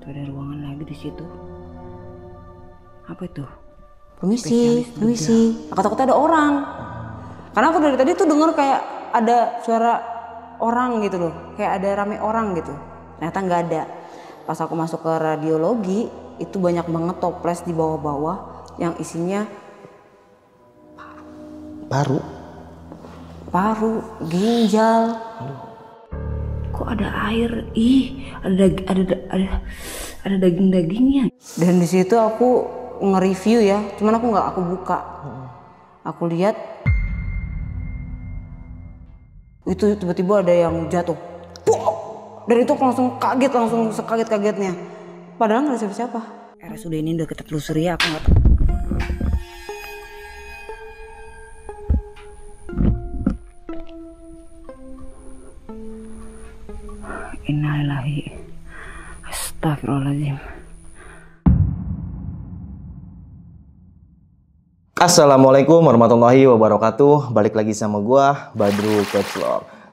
Tuh ada ruangan lagi di situ. Apa itu? Permisi, permisi. Aku takut ada orang. Karena aku dari tadi tuh denger kayak ada suara orang gitu loh. Kayak ada rame orang gitu. Ternyata nggak ada. Pas aku masuk ke radiologi, itu banyak banget toples di bawah-bawah yang isinya paru. Paru, ginjal, Aduh ada air ih ada ada ada ada daging-dagingnya dan di situ aku nge-review ya cuman aku nggak aku buka aku lihat itu tiba-tiba ada yang jatuh Puk! dan itu aku langsung kaget langsung sekaget kagetnya padahal nggak siapa-siapa RSUD ini udah kita telusuri ya aku nggak tahu innalillahi astagfirullahaladzim Assalamualaikum warahmatullahi wabarakatuh Balik lagi sama gua Badru Coach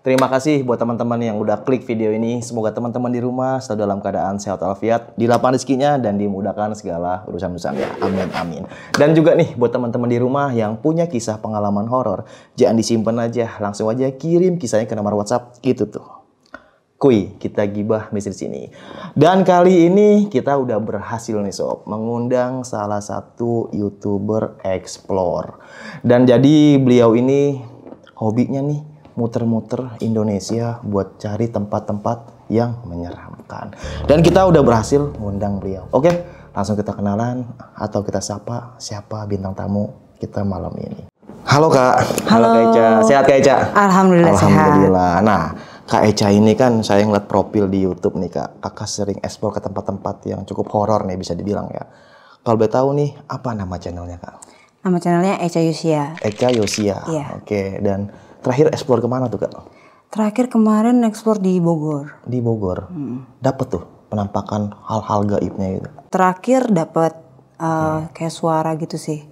Terima kasih buat teman-teman yang udah klik video ini. Semoga teman-teman di rumah selalu dalam keadaan sehat walafiat, dilapang rezekinya dan dimudahkan segala urusan-urusannya. Amin amin. Dan juga nih buat teman-teman di rumah yang punya kisah pengalaman horor, jangan disimpan aja, langsung aja kirim kisahnya ke nomor WhatsApp gitu tuh. Kui, kita gibah di sini. Dan kali ini kita udah berhasil nih sob, mengundang salah satu YouTuber explore. Dan jadi beliau ini hobinya nih muter-muter Indonesia buat cari tempat-tempat yang menyeramkan. Dan kita udah berhasil mengundang beliau. Oke, langsung kita kenalan atau kita sapa siapa bintang tamu kita malam ini. Halo Kak. Halo, Halo Kak Ica. Sehat Kak Ica? Alhamdulillah, Alhamdulillah. sehat. Nah, Kak Eca ini kan saya ngeliat profil di YouTube nih Kak. Kakak sering ekspor ke tempat-tempat yang cukup horor nih bisa dibilang ya. Kalau boleh tahu nih apa nama channelnya Kak? Nama channelnya Eca Yosia. Eca Yosia. Iya. Oke. Dan terakhir ekspor kemana tuh Kak? Terakhir kemarin ekspor di Bogor. Di Bogor. Hmm. Dapat tuh penampakan hal-hal gaibnya itu. Terakhir dapat uh, hmm. kayak suara gitu sih.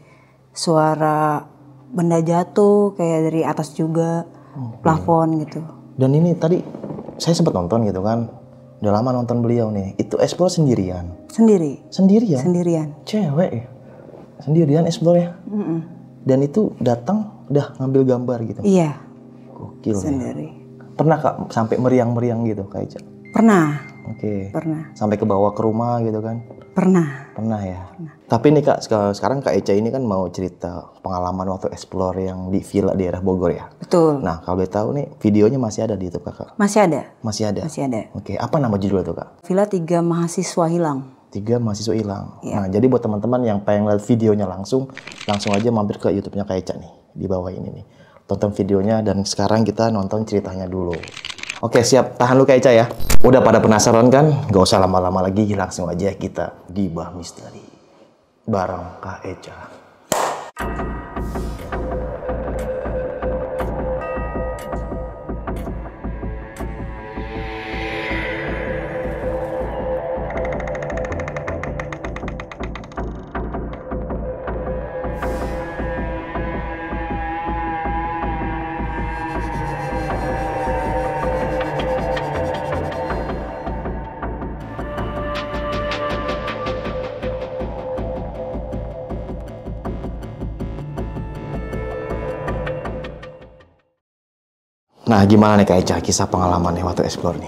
Suara benda jatuh kayak dari atas juga, okay. plafon gitu dan ini tadi saya sempat nonton gitu kan udah lama nonton beliau nih itu explore sendirian sendiri sendirian sendirian cewek ya sendirian explore ya mm -mm. dan itu datang udah ngambil gambar gitu iya gokil ya. sendiri ya. pernah kak sampai meriang-meriang gitu kayak. pernah Oke. Okay. Pernah. Sampai ke bawah ke rumah gitu kan? Pernah. Pernah ya. Pernah. Tapi nih kak sekarang kak Eca ini kan mau cerita pengalaman waktu explore yang di villa di daerah Bogor ya. Betul. Nah kalau boleh tahu nih videonya masih ada di YouTube kakak? Masih ada. Masih ada. Masih ada. Oke. Okay. Apa nama judul itu kak? Villa tiga mahasiswa hilang. Tiga mahasiswa hilang. Ya. Nah jadi buat teman-teman yang pengen lihat videonya langsung, langsung aja mampir ke YouTube-nya kak Eca nih di bawah ini nih. Tonton videonya dan sekarang kita nonton ceritanya dulu. Oke, siap. Tahan lu, Kak Ica ya. Udah pada penasaran kan? Gak usah lama-lama lagi, langsung aja kita gibah misteri. Barang Kak Eca. Nah, gimana nih Kak Eca kisah pengalaman waktu explore nih?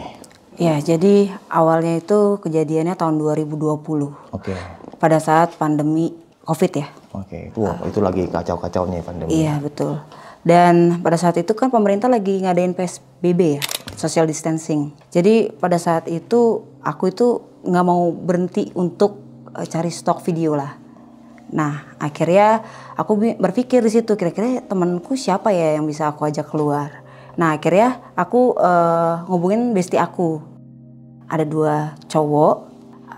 Ya, jadi awalnya itu kejadiannya tahun 2020. Oke. Okay. Pada saat pandemi COVID ya. Oke, okay. itu, uh, ah. itu lagi kacau-kacaunya ya pandemi. Iya, betul. Dan pada saat itu kan pemerintah lagi ngadain PSBB ya, social distancing. Jadi pada saat itu aku itu nggak mau berhenti untuk eh, cari stok video lah. Nah, akhirnya aku berpikir di situ kira-kira temanku siapa ya yang bisa aku ajak keluar. Nah akhirnya aku uh, ngubungin bestie aku. Ada dua cowok,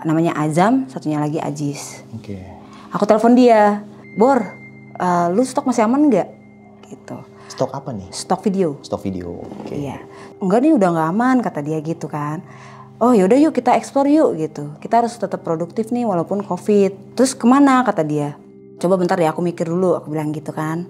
namanya Azam, satunya lagi Ajis. Oke. Okay. Aku telepon dia, Bor, uh, lu stok masih aman nggak? Gitu. Stok apa nih? Stok video. Stok video. Oke. Okay. Iya. Enggak nih udah nggak aman kata dia gitu kan. Oh yaudah yuk kita eksplor yuk gitu. Kita harus tetap produktif nih walaupun covid. Terus kemana kata dia? Coba bentar ya aku mikir dulu. Aku bilang gitu kan.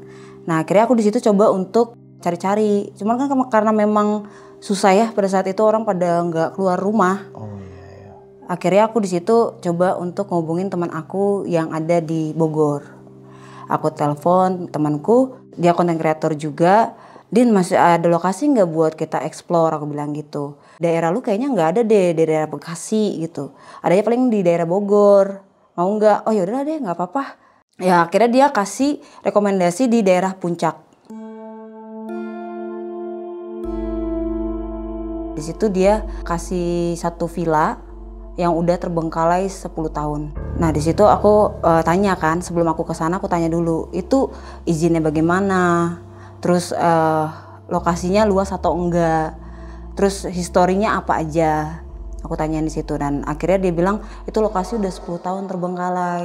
Nah akhirnya aku di situ coba untuk cari-cari. Cuman kan karena memang susah ya pada saat itu orang pada nggak keluar rumah. Oh, iya, iya. Akhirnya aku di situ coba untuk ngubungin teman aku yang ada di Bogor. Aku telepon temanku, dia konten kreator juga. Din masih ada lokasi nggak buat kita explore? Aku bilang gitu. Daerah lu kayaknya nggak ada deh di daerah Bekasi gitu. Adanya paling di daerah Bogor. Mau nggak? Oh yaudah deh, nggak apa-apa. Ya akhirnya dia kasih rekomendasi di daerah Puncak Di situ dia kasih satu villa yang udah terbengkalai 10 tahun. Nah, di situ aku e, tanya kan, sebelum aku ke sana aku tanya dulu, itu izinnya bagaimana? Terus e, lokasinya luas atau enggak? Terus historinya apa aja? Aku tanya di situ dan akhirnya dia bilang itu lokasi udah 10 tahun terbengkalai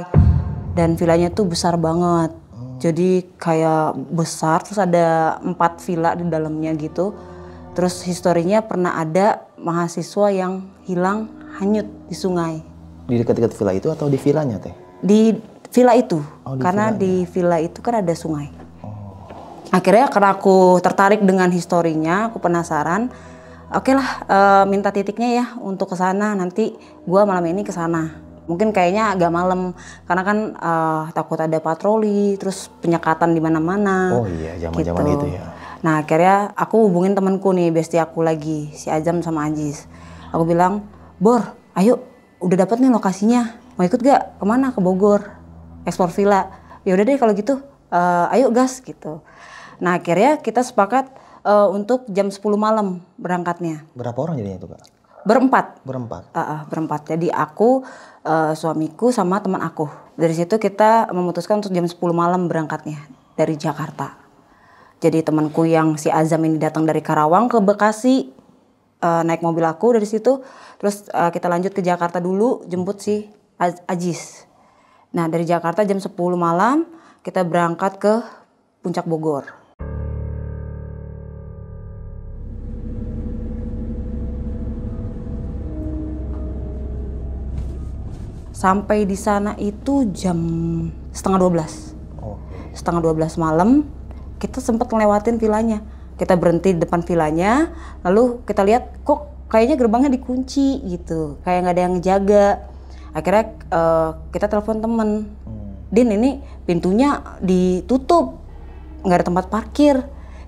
dan villanya tuh besar banget. Oh. Jadi kayak besar terus ada empat villa di dalamnya gitu Terus historinya pernah ada mahasiswa yang hilang hanyut di sungai. Di dekat-dekat villa itu atau di villanya teh? Di villa itu, oh, di karena villanya. di villa itu kan ada sungai. Oh. Akhirnya karena aku tertarik dengan historinya, aku penasaran. Oke okay lah, e, minta titiknya ya untuk ke sana. Nanti gua malam ini ke sana. Mungkin kayaknya agak malam karena kan e, takut ada patroli, terus penyekatan di mana-mana. Oh iya, zaman-zaman gitu. itu ya. Nah akhirnya aku hubungin temenku nih bestie aku lagi si Ajam sama Anjis. Aku bilang, Bor, ayo udah dapat nih lokasinya. Mau ikut gak? Kemana? Ke Bogor. Ekspor villa. Ya udah deh kalau gitu, uh, ayo gas gitu. Nah akhirnya kita sepakat uh, untuk jam 10 malam berangkatnya. Berapa orang jadinya itu kak? Berempat. Berempat. Uh, uh, berempat. Jadi aku, uh, suamiku sama teman aku. Dari situ kita memutuskan untuk jam 10 malam berangkatnya dari Jakarta. Jadi temanku yang si Azam ini datang dari Karawang ke Bekasi uh, naik mobil aku dari situ. Terus uh, kita lanjut ke Jakarta dulu jemput si Az Ajis. Nah dari Jakarta jam 10 malam kita berangkat ke Puncak Bogor. sampai di sana itu jam setengah 12. Oh. Setengah 12 malam kita sempat ngelewatin vilanya kita berhenti di depan vilanya lalu kita lihat kok kayaknya gerbangnya dikunci gitu kayak nggak ada yang ngejaga akhirnya uh, kita telepon temen hmm. din ini pintunya ditutup nggak ada tempat parkir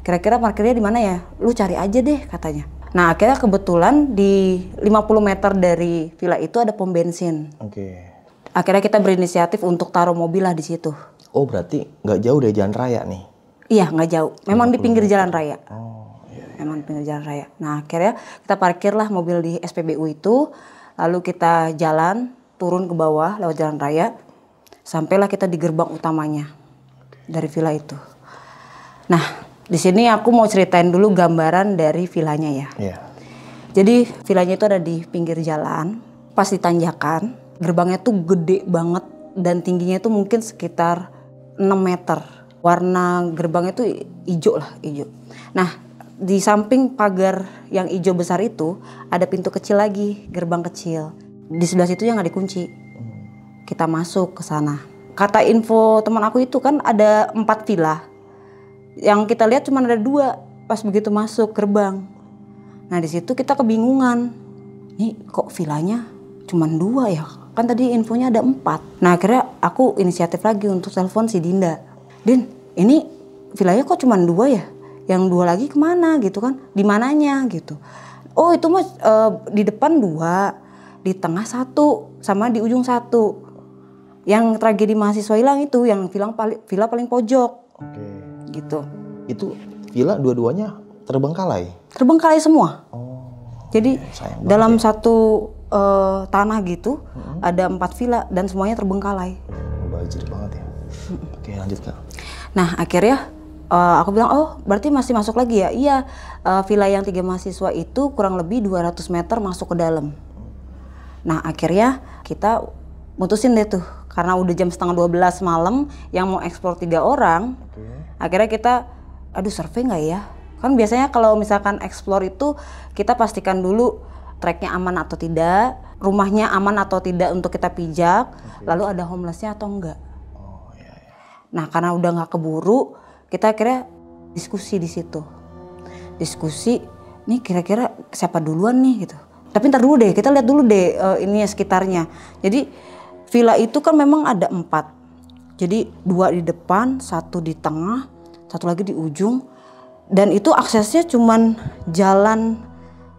kira-kira parkirnya di mana ya lu cari aja deh katanya nah akhirnya kebetulan di 50 meter dari villa itu ada pom bensin oke okay. akhirnya kita berinisiatif untuk taruh mobil lah di situ oh berarti nggak jauh dari jalan raya nih Iya, nggak jauh. Memang di pinggir jalan raya. Oh, iya, iya. Memang di pinggir jalan raya. Nah, akhirnya kita parkirlah mobil di SPBU itu, lalu kita jalan turun ke bawah lewat jalan raya, sampailah kita di gerbang utamanya dari villa itu. Nah, di sini aku mau ceritain dulu gambaran dari villanya ya. Iya. Jadi villanya itu ada di pinggir jalan, pas di gerbangnya tuh gede banget dan tingginya tuh mungkin sekitar 6 meter warna gerbangnya itu hijau lah hijau. Nah di samping pagar yang hijau besar itu ada pintu kecil lagi gerbang kecil di sebelah situ yang nggak dikunci kita masuk ke sana kata info teman aku itu kan ada empat villa yang kita lihat cuma ada dua pas begitu masuk gerbang nah di situ kita kebingungan nih kok villanya cuma dua ya kan tadi infonya ada empat nah akhirnya aku inisiatif lagi untuk telepon si Dinda Din, ini vilanya kok cuma dua ya? Yang dua lagi kemana gitu kan? Di mananya gitu? Oh itu mah uh, di depan dua, di tengah satu, sama di ujung satu. Yang tragedi mahasiswa hilang itu, yang bilang paling, villa paling pojok. Oke. Gitu. Itu villa dua-duanya terbengkalai? Terbengkalai semua. Oh. Jadi iya, dalam ya. satu uh, tanah gitu hmm. ada empat villa dan semuanya terbengkalai. Banjir banget ya. Oke lanjut kak. Nah akhirnya uh, aku bilang oh berarti masih masuk lagi ya iya uh, villa yang tiga mahasiswa itu kurang lebih 200 meter masuk ke dalam nah akhirnya kita mutusin deh tuh karena udah jam setengah 12 malam yang mau eksplor tiga orang okay. akhirnya kita aduh survei nggak ya kan biasanya kalau misalkan eksplor itu kita pastikan dulu treknya aman atau tidak rumahnya aman atau tidak untuk kita pijak okay. lalu ada homelessnya atau enggak Nah karena udah nggak keburu, kita akhirnya diskusi di situ. Diskusi, nih kira-kira siapa duluan nih gitu. Tapi ntar dulu deh, kita lihat dulu deh uh, eh, ini sekitarnya. Jadi villa itu kan memang ada empat. Jadi dua di depan, satu di tengah, satu lagi di ujung. Dan itu aksesnya cuman jalan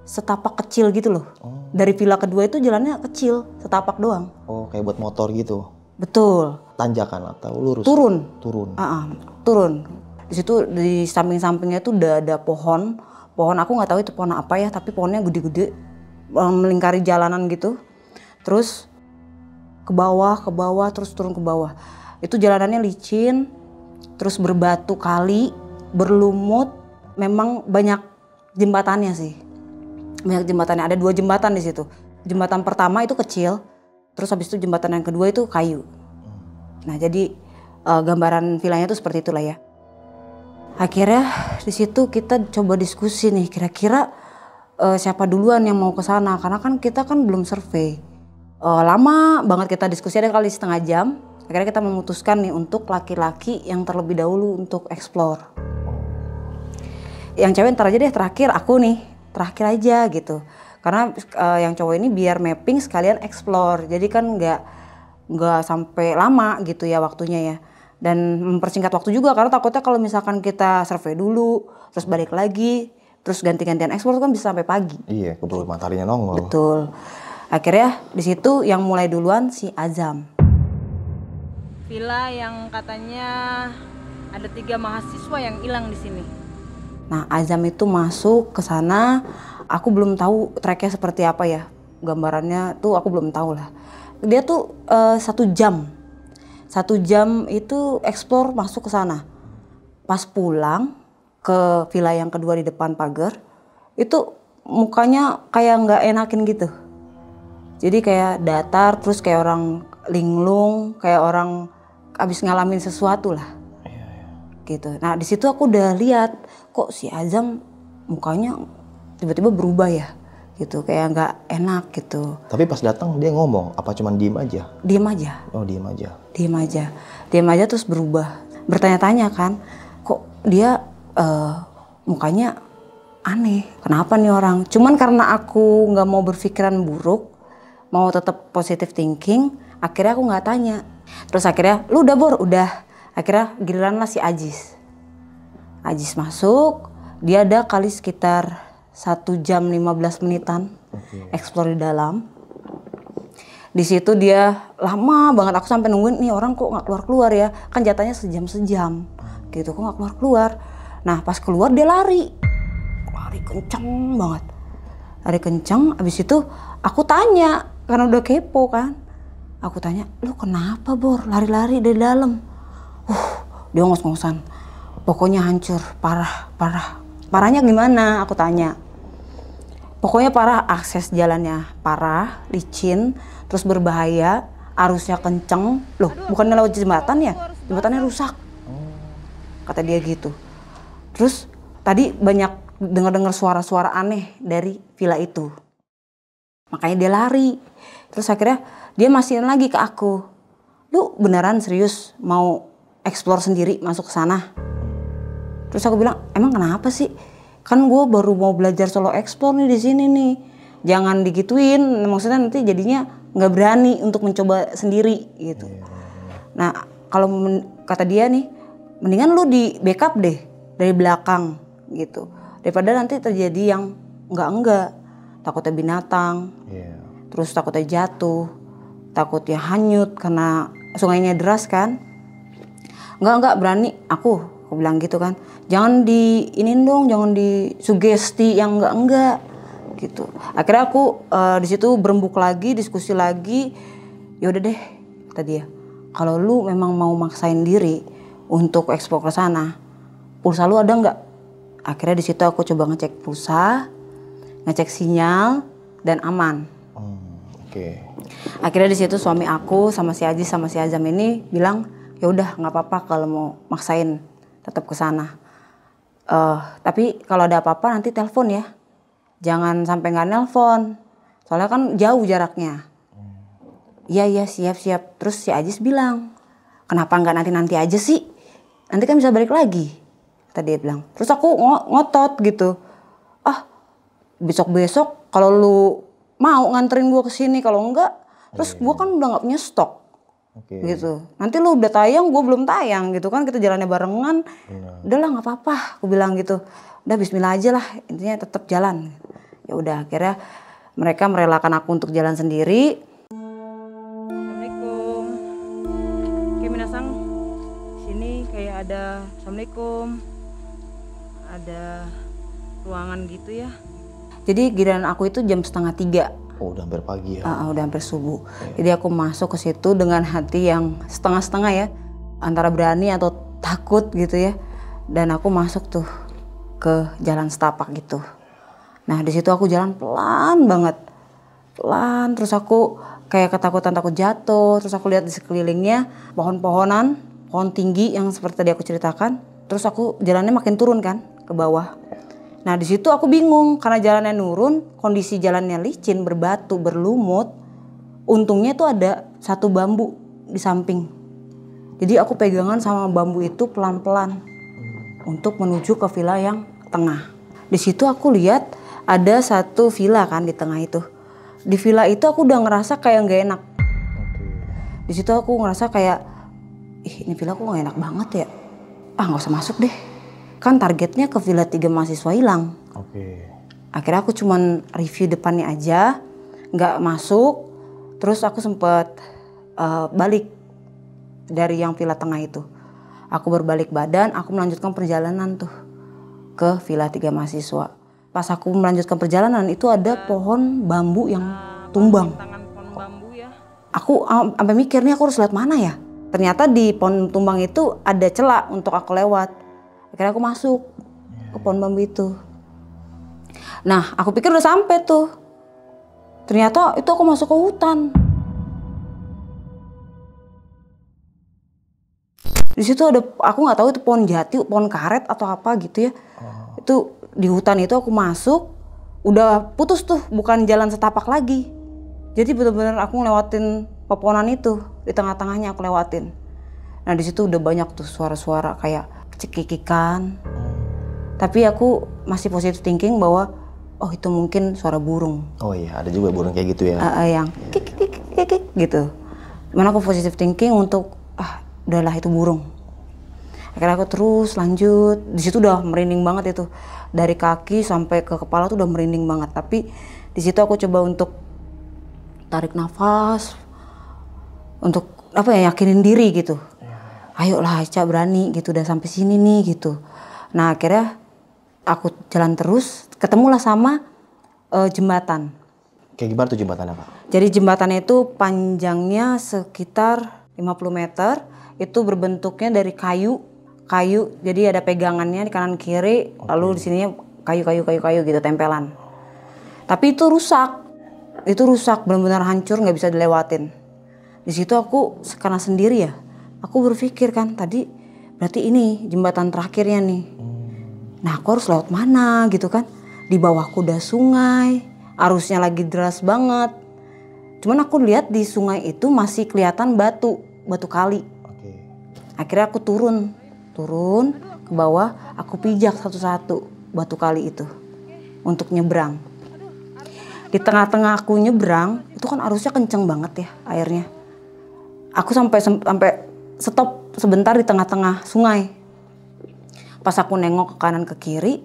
setapak kecil gitu loh. Oh. Dari villa kedua itu jalannya kecil, setapak doang. Oh, kayak buat motor gitu. Betul. Tanjakan atau lurus? Turun. Turun. Uh -uh, turun. Di situ di samping-sampingnya itu udah ada pohon. Pohon aku nggak tahu itu pohon apa ya, tapi pohonnya gede-gede eh, melingkari jalanan gitu. Terus ke bawah, ke bawah, terus turun ke bawah. Itu jalanannya licin, terus berbatu kali, berlumut. Memang banyak jembatannya sih. Banyak jembatannya, ada dua jembatan di situ. Jembatan pertama itu kecil, Terus habis itu jembatan yang kedua itu kayu. Nah jadi uh, gambaran vilanya itu seperti itulah ya. Akhirnya di situ kita coba diskusi nih kira-kira uh, siapa duluan yang mau ke sana karena kan kita kan belum survei. Uh, lama banget kita diskusi ada kali setengah jam. Akhirnya kita memutuskan nih untuk laki-laki yang terlebih dahulu untuk explore. Yang cewek ntar aja deh terakhir aku nih terakhir aja gitu karena uh, yang cowok ini biar mapping sekalian explore jadi kan nggak nggak sampai lama gitu ya waktunya ya dan mempersingkat waktu juga karena takutnya kalau misalkan kita survei dulu terus balik lagi terus ganti-gantian ekspor kan bisa sampai pagi iya betul mataharinya nongol betul akhirnya di situ yang mulai duluan si Azam villa yang katanya ada tiga mahasiswa yang hilang di sini nah Azam itu masuk ke sana aku belum tahu tracknya seperti apa ya gambarannya tuh aku belum tahu lah dia tuh uh, satu jam satu jam itu explore masuk ke sana pas pulang ke villa yang kedua di depan pagar itu mukanya kayak nggak enakin gitu jadi kayak datar terus kayak orang linglung kayak orang abis ngalamin sesuatu lah iya, iya. gitu nah di situ aku udah lihat kok si Azam mukanya tiba-tiba berubah ya gitu kayak nggak enak gitu. Tapi pas datang dia ngomong apa cuman diem aja? Diem aja. Oh diem aja. Diem aja, diem aja terus berubah. Bertanya-tanya kan, kok dia uh, mukanya aneh, kenapa nih orang? Cuman karena aku nggak mau berpikiran buruk, mau tetap positive thinking, akhirnya aku nggak tanya. Terus akhirnya lu udah bor, udah. Akhirnya giliran lah si Ajis. Ajis masuk, dia ada kali sekitar satu jam 15 menitan okay. explore di dalam di situ dia lama banget aku sampai nungguin nih orang kok nggak keluar keluar ya kan jatanya sejam sejam gitu kok nggak keluar keluar nah pas keluar dia lari lari kenceng banget lari kenceng abis itu aku tanya karena udah kepo kan aku tanya lu kenapa bor lari-lari di dalam uh dia ngos-ngosan pokoknya hancur parah parah parahnya gimana aku tanya pokoknya parah akses jalannya parah licin terus berbahaya arusnya kenceng loh bukannya lewat jembatan ya jembatannya rusak kata dia gitu terus tadi banyak dengar-dengar suara-suara aneh dari villa itu makanya dia lari terus akhirnya dia masihin lagi ke aku lu beneran serius mau explore sendiri masuk ke sana terus aku bilang emang kenapa sih kan gue baru mau belajar solo explore nih di sini nih jangan digituin maksudnya nanti jadinya nggak berani untuk mencoba sendiri gitu nah kalau kata dia nih mendingan lu di backup deh dari belakang gitu daripada nanti terjadi yang nggak enggak takutnya binatang yeah. terus takutnya jatuh takutnya hanyut karena sungainya deras kan nggak enggak berani aku aku bilang gitu kan jangan di ini dong jangan di sugesti yang enggak enggak gitu akhirnya aku uh, di situ berembuk lagi diskusi lagi yaudah deh tadi ya kalau lu memang mau maksain diri untuk ekspor ke sana pulsa lu ada enggak? akhirnya di situ aku coba ngecek pulsa ngecek sinyal dan aman hmm, oke okay. akhirnya di situ suami aku sama si Aji sama si Azam ini bilang ya udah nggak apa-apa kalau mau maksain tetap ke sana Uh, tapi kalau ada apa-apa nanti telepon ya. Jangan sampai nggak nelpon. Soalnya kan jauh jaraknya. Iya iya siap-siap. Terus si Ajis bilang, kenapa nggak nanti-nanti aja sih? Nanti kan bisa balik lagi. Tadi dia bilang. Terus aku ngotot gitu. Ah besok-besok kalau lu mau nganterin gue ke sini kalau enggak terus gue kan udah nggak punya stok okay. gitu nanti lu udah tayang gue belum tayang gitu kan kita jalannya barengan udah lah nggak apa-apa gue bilang gitu udah Bismillah aja lah intinya tetap jalan ya udah akhirnya mereka merelakan aku untuk jalan sendiri Assalamualaikum Kiminasang sini kayak ada Assalamualaikum ada ruangan gitu ya jadi giliran aku itu jam setengah tiga Oh, udah hampir pagi ya. Uh, udah hampir subuh. Yeah. Jadi aku masuk ke situ dengan hati yang setengah-setengah ya, antara berani atau takut gitu ya. Dan aku masuk tuh ke jalan setapak gitu. Nah, di situ aku jalan pelan banget. Pelan terus aku kayak ketakutan takut jatuh, terus aku lihat di sekelilingnya pohon-pohonan, pohon tinggi yang seperti tadi aku ceritakan. Terus aku jalannya makin turun kan ke bawah Nah di situ aku bingung karena jalannya nurun, kondisi jalannya licin, berbatu, berlumut. Untungnya itu ada satu bambu di samping. Jadi aku pegangan sama bambu itu pelan-pelan untuk menuju ke villa yang tengah. Di situ aku lihat ada satu villa kan di tengah itu. Di villa itu aku udah ngerasa kayak nggak enak. Di situ aku ngerasa kayak, ih ini villa aku nggak enak banget ya. Ah nggak usah masuk deh kan targetnya ke Villa tiga mahasiswa hilang. Oke. Okay. Akhirnya aku cuman review depannya aja, nggak masuk. Terus aku sempet uh, balik dari yang Villa Tengah itu. Aku berbalik badan, aku melanjutkan perjalanan tuh ke Villa tiga mahasiswa. Pas aku melanjutkan perjalanan itu ada pohon bambu yang ah, tumbang. Ya? Aku sampai mikir nih aku harus lewat mana ya. Ternyata di pohon tumbang itu ada celah untuk aku lewat akhirnya aku masuk iya, ke iya. pohon bambu itu nah aku pikir udah sampai tuh ternyata itu aku masuk ke hutan di situ ada aku nggak tahu itu pohon jati pohon karet atau apa gitu ya oh. itu di hutan itu aku masuk udah putus tuh bukan jalan setapak lagi jadi benar-benar aku ngelewatin pepohonan itu di tengah-tengahnya aku lewatin nah di situ udah banyak tuh suara-suara kayak cekikikan. Tapi aku masih positive thinking bahwa oh itu mungkin suara burung. Oh iya, ada juga burung kayak gitu ya. Uh, uh, yang iya. kik kik kik kik gitu. Mana aku positive thinking untuk ah udahlah itu burung. Akhirnya aku terus lanjut. Di situ udah merinding banget itu. Dari kaki sampai ke kepala tuh udah merinding banget. Tapi di situ aku coba untuk tarik nafas untuk apa ya yakinin diri gitu ayolah Aca berani gitu udah sampai sini nih gitu nah akhirnya aku jalan terus ketemulah sama uh, jembatan kayak gimana tuh jembatannya pak jadi jembatannya itu panjangnya sekitar 50 meter itu berbentuknya dari kayu kayu jadi ada pegangannya di kanan kiri okay. lalu di sininya kayu kayu kayu kayu gitu tempelan tapi itu rusak itu rusak benar-benar hancur nggak bisa dilewatin di situ aku karena sendiri ya aku berpikir kan tadi berarti ini jembatan terakhirnya nih hmm. nah aku harus lewat mana gitu kan di bawahku udah sungai arusnya lagi deras banget cuman aku lihat di sungai itu masih kelihatan batu batu kali akhirnya aku turun turun ke bawah aku pijak satu-satu batu kali itu untuk nyebrang di tengah-tengah aku nyebrang itu kan arusnya kenceng banget ya airnya aku sampai sampai stop sebentar di tengah-tengah sungai. Pas aku nengok ke kanan ke kiri,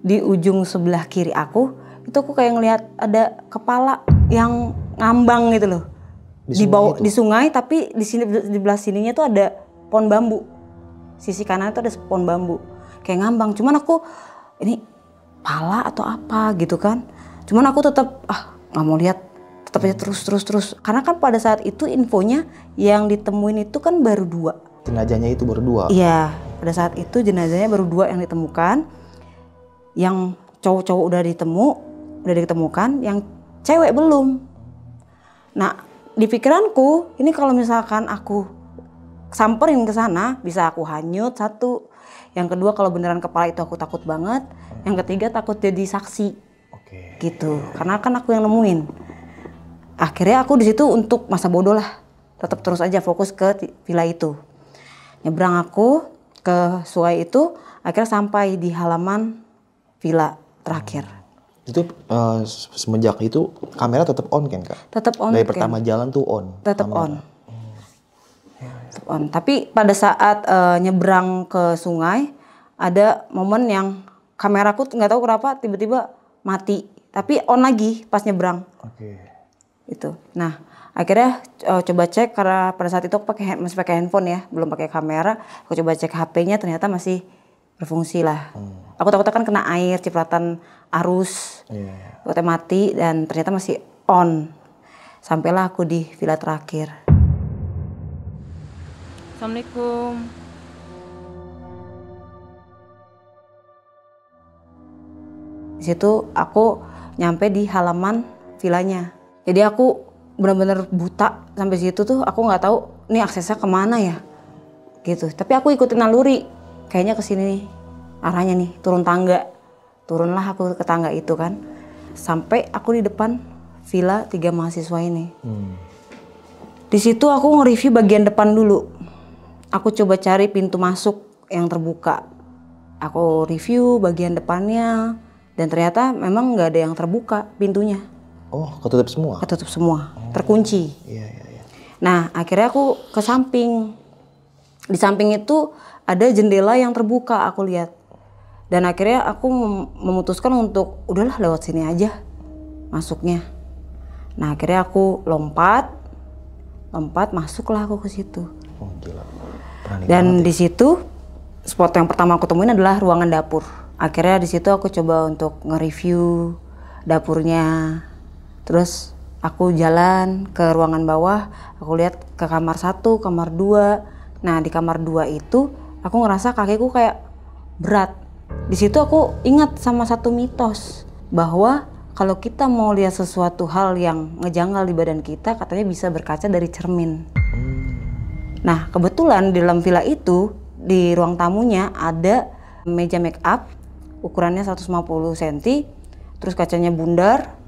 di ujung sebelah kiri aku, itu aku kayak ngelihat ada kepala yang ngambang gitu loh. Di, di bawah di sungai tapi di sini di belah sininya tuh ada pohon bambu. Sisi kanan itu ada pohon bambu. Kayak ngambang. Cuman aku ini pala atau apa gitu kan. Cuman aku tetap ah nggak mau lihat tetap aja terus terus terus karena kan pada saat itu infonya yang ditemuin itu kan baru dua jenazahnya itu baru dua iya pada saat itu jenazahnya baru dua yang ditemukan yang cowok-cowok udah ditemu udah ditemukan yang cewek belum nah di pikiranku ini kalau misalkan aku samperin ke sana bisa aku hanyut satu yang kedua kalau beneran kepala itu aku takut banget. Yang ketiga takut jadi saksi. Gitu. Karena kan aku yang nemuin akhirnya aku di situ untuk masa bodoh lah tetap terus aja fokus ke villa itu nyebrang aku ke sungai itu akhirnya sampai di halaman villa terakhir itu uh, semenjak itu kamera tetap on kan kak tetap on dari Ken. pertama jalan tuh on tetap on tetap on tapi pada saat uh, nyebrang ke sungai ada momen yang kameraku nggak tahu kenapa tiba-tiba mati tapi on lagi pas nyebrang okay itu. Nah, akhirnya uh, coba cek karena pada saat itu aku pakai masih pakai handphone ya, belum pakai kamera. Aku coba cek HP-nya ternyata masih berfungsi lah. Hmm. Aku takutnya kan kena air, cipratan arus, yeah. takutnya mati dan ternyata masih on. Sampailah aku di villa terakhir. Assalamualaikum. Di situ aku nyampe di halaman villanya jadi aku benar-benar buta sampai situ tuh aku nggak tahu nih aksesnya kemana ya gitu tapi aku ikutin naluri kayaknya ke sini nih arahnya nih turun tangga turunlah aku ke tangga itu kan sampai aku di depan villa tiga mahasiswa ini hmm. di situ aku nge-review bagian depan dulu aku coba cari pintu masuk yang terbuka aku review bagian depannya dan ternyata memang nggak ada yang terbuka pintunya Oh, ketutup semua. Ketutup semua, oh. terkunci. Iya, iya, iya. Nah, akhirnya aku ke samping. Di samping itu ada jendela yang terbuka aku lihat. Dan akhirnya aku memutuskan untuk udahlah lewat sini aja masuknya. Nah, akhirnya aku lompat lompat masuklah aku ke situ. Oh, Dan ya. di situ spot yang pertama aku temuin adalah ruangan dapur. Akhirnya di situ aku coba untuk nge-review dapurnya, terus aku jalan ke ruangan bawah aku lihat ke kamar satu kamar dua nah di kamar dua itu aku ngerasa kakiku kayak berat di situ aku ingat sama satu mitos bahwa kalau kita mau lihat sesuatu hal yang ngejanggal di badan kita katanya bisa berkaca dari cermin hmm. nah kebetulan di dalam villa itu di ruang tamunya ada meja make up ukurannya 150 cm terus kacanya bundar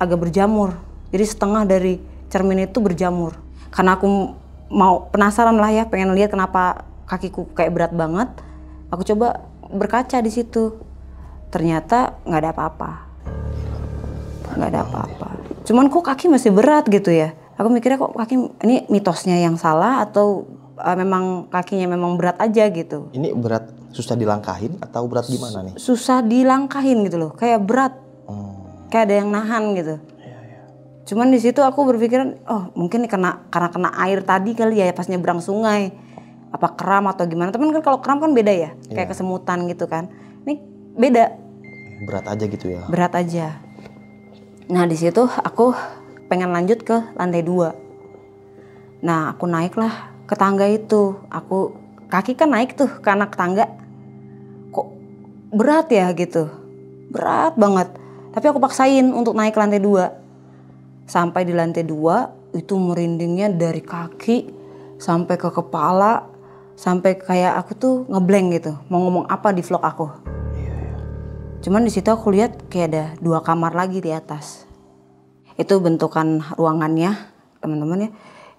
agak berjamur. Jadi setengah dari cermin itu berjamur. Karena aku mau penasaran lah ya, pengen lihat kenapa kakiku kayak berat banget. Aku coba berkaca di situ. Ternyata nggak ada apa-apa. Nggak ada apa-apa. Cuman kok kaki masih berat gitu ya. Aku mikirnya kok kaki ini mitosnya yang salah atau uh, memang kakinya memang berat aja gitu. Ini berat susah dilangkahin atau berat gimana nih? Susah dilangkahin gitu loh, kayak berat kayak ada yang nahan gitu iya, iya. cuman di situ aku berpikiran oh mungkin kena karena kena air tadi kali ya pas nyebrang sungai apa kram atau gimana tapi kan kalau kram kan beda ya kayak yeah. kesemutan gitu kan ini beda berat aja gitu ya berat aja nah di situ aku pengen lanjut ke lantai dua nah aku naiklah ke tangga itu aku kaki kan naik tuh ke anak tangga kok berat ya gitu berat banget tapi aku paksain untuk naik ke lantai dua. Sampai di lantai dua itu merindingnya dari kaki sampai ke kepala sampai kayak aku tuh ngeblank gitu mau ngomong apa di vlog aku. Iya, iya. Cuman di situ aku lihat kayak ada dua kamar lagi di atas. Itu bentukan ruangannya teman-teman ya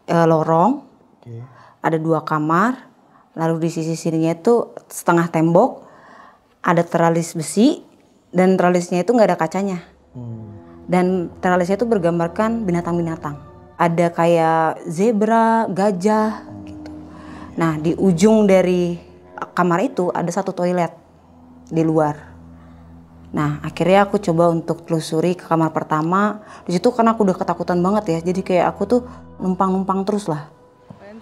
e, lorong. Okay. Ada dua kamar. Lalu di sisi sininya itu setengah tembok, ada teralis besi, dan tralisnya itu nggak ada kacanya hmm. dan tralisnya itu bergambarkan binatang-binatang ada kayak zebra gajah gitu nah di ujung dari kamar itu ada satu toilet di luar Nah, akhirnya aku coba untuk telusuri ke kamar pertama. Di situ karena aku udah ketakutan banget ya, jadi kayak aku tuh numpang-numpang terus lah.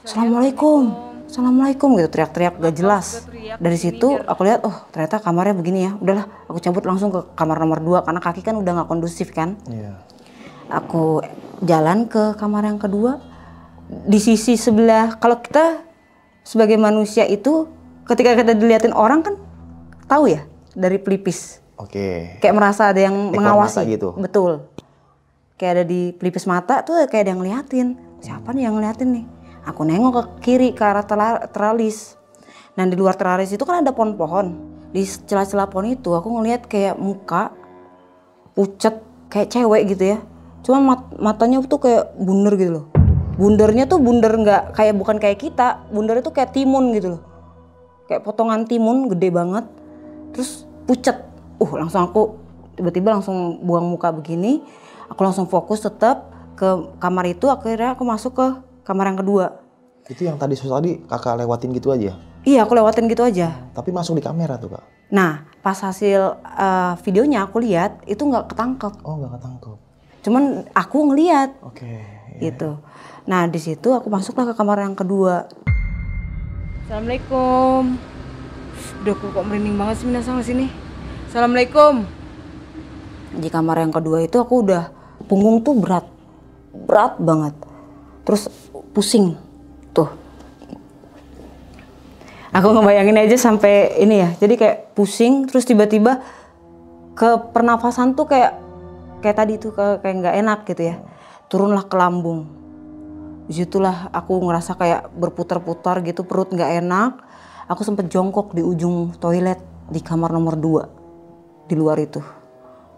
Assalamualaikum assalamualaikum gitu teriak-teriak gak jelas dari situ aku lihat oh ternyata kamarnya begini ya udahlah aku cabut langsung ke kamar nomor dua karena kaki kan udah nggak kondusif kan yeah. aku jalan ke kamar yang kedua di sisi sebelah kalau kita sebagai manusia itu ketika kita diliatin orang kan tahu ya dari pelipis oke okay. kayak merasa ada yang Ekor mengawasi gitu betul kayak ada di pelipis mata tuh kayak ada yang ngeliatin siapa nih yang ngeliatin nih Aku nengok ke kiri ke arah teralis. Nah di luar teralis itu kan ada pohon-pohon. Di celah-celah pohon itu aku ngeliat kayak muka pucet kayak cewek gitu ya. Cuma mat matanya tuh kayak bundar gitu loh. Bundarnya tuh bundar nggak kayak bukan kayak kita, bundarnya tuh kayak timun gitu loh. Kayak potongan timun gede banget. Terus pucet. Uh langsung aku tiba-tiba langsung buang muka begini. Aku langsung fokus tetap ke kamar itu akhirnya aku masuk ke kamar yang kedua. Itu yang tadi susah tadi kakak lewatin gitu aja? Iya, aku lewatin gitu aja. Tapi masuk di kamera tuh kak? Nah, pas hasil uh, videonya aku lihat itu nggak ketangkep. Oh, nggak ketangkep. Cuman aku ngeliat. Oke. Okay, iya. yeah. Gitu. Nah, di situ aku masuklah ke kamar yang kedua. Assalamualaikum. Udah aku kok merinding banget sih Minasang sini. Assalamualaikum. Di kamar yang kedua itu aku udah punggung tuh berat. Berat banget terus pusing tuh aku ngebayangin aja sampai ini ya jadi kayak pusing terus tiba-tiba ke pernafasan tuh kayak kayak tadi tuh kayak nggak enak gitu ya turunlah ke lambung disitulah aku ngerasa kayak berputar-putar gitu perut nggak enak aku sempet jongkok di ujung toilet di kamar nomor 2 di luar itu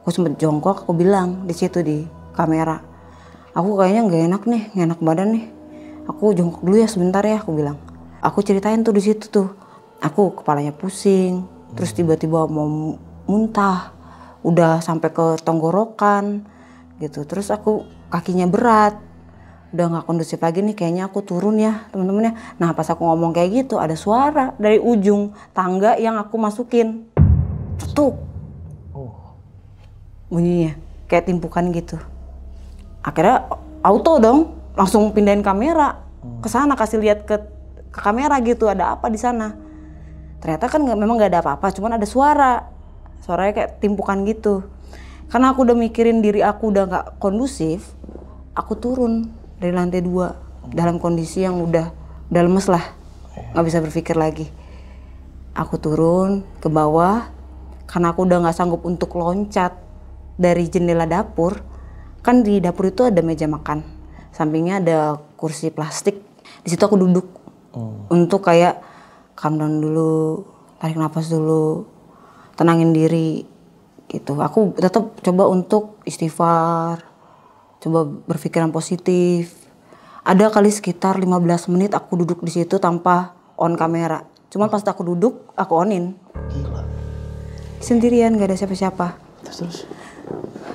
aku sempet jongkok aku bilang di situ di kamera aku kayaknya nggak enak nih nggak enak badan nih aku jongkok dulu ya sebentar ya aku bilang aku ceritain tuh di situ tuh aku kepalanya pusing hmm. terus tiba-tiba mau muntah udah sampai ke tenggorokan gitu terus aku kakinya berat udah nggak kondusif lagi nih kayaknya aku turun ya temen-temen ya nah pas aku ngomong kayak gitu ada suara dari ujung tangga yang aku masukin cetuk oh. bunyinya kayak timpukan gitu akhirnya auto dong langsung pindahin kamera hmm. ke sana kasih lihat ke, ke kamera gitu ada apa di sana ternyata kan gak, memang nggak ada apa-apa cuman ada suara suaranya kayak timpukan gitu karena aku udah mikirin diri aku udah nggak kondusif aku turun dari lantai dua dalam kondisi yang udah udah lemes lah iya. nggak bisa berpikir lagi aku turun ke bawah karena aku udah nggak sanggup untuk loncat dari jendela dapur kan di dapur itu ada meja makan sampingnya ada kursi plastik di situ aku duduk hmm. untuk kayak calm down dulu tarik nafas dulu tenangin diri gitu aku tetap coba untuk istighfar coba berpikiran positif ada kali sekitar 15 menit aku duduk di situ tanpa on kamera cuman oh. pas aku duduk aku onin Gila. sendirian gak ada siapa-siapa terus, terus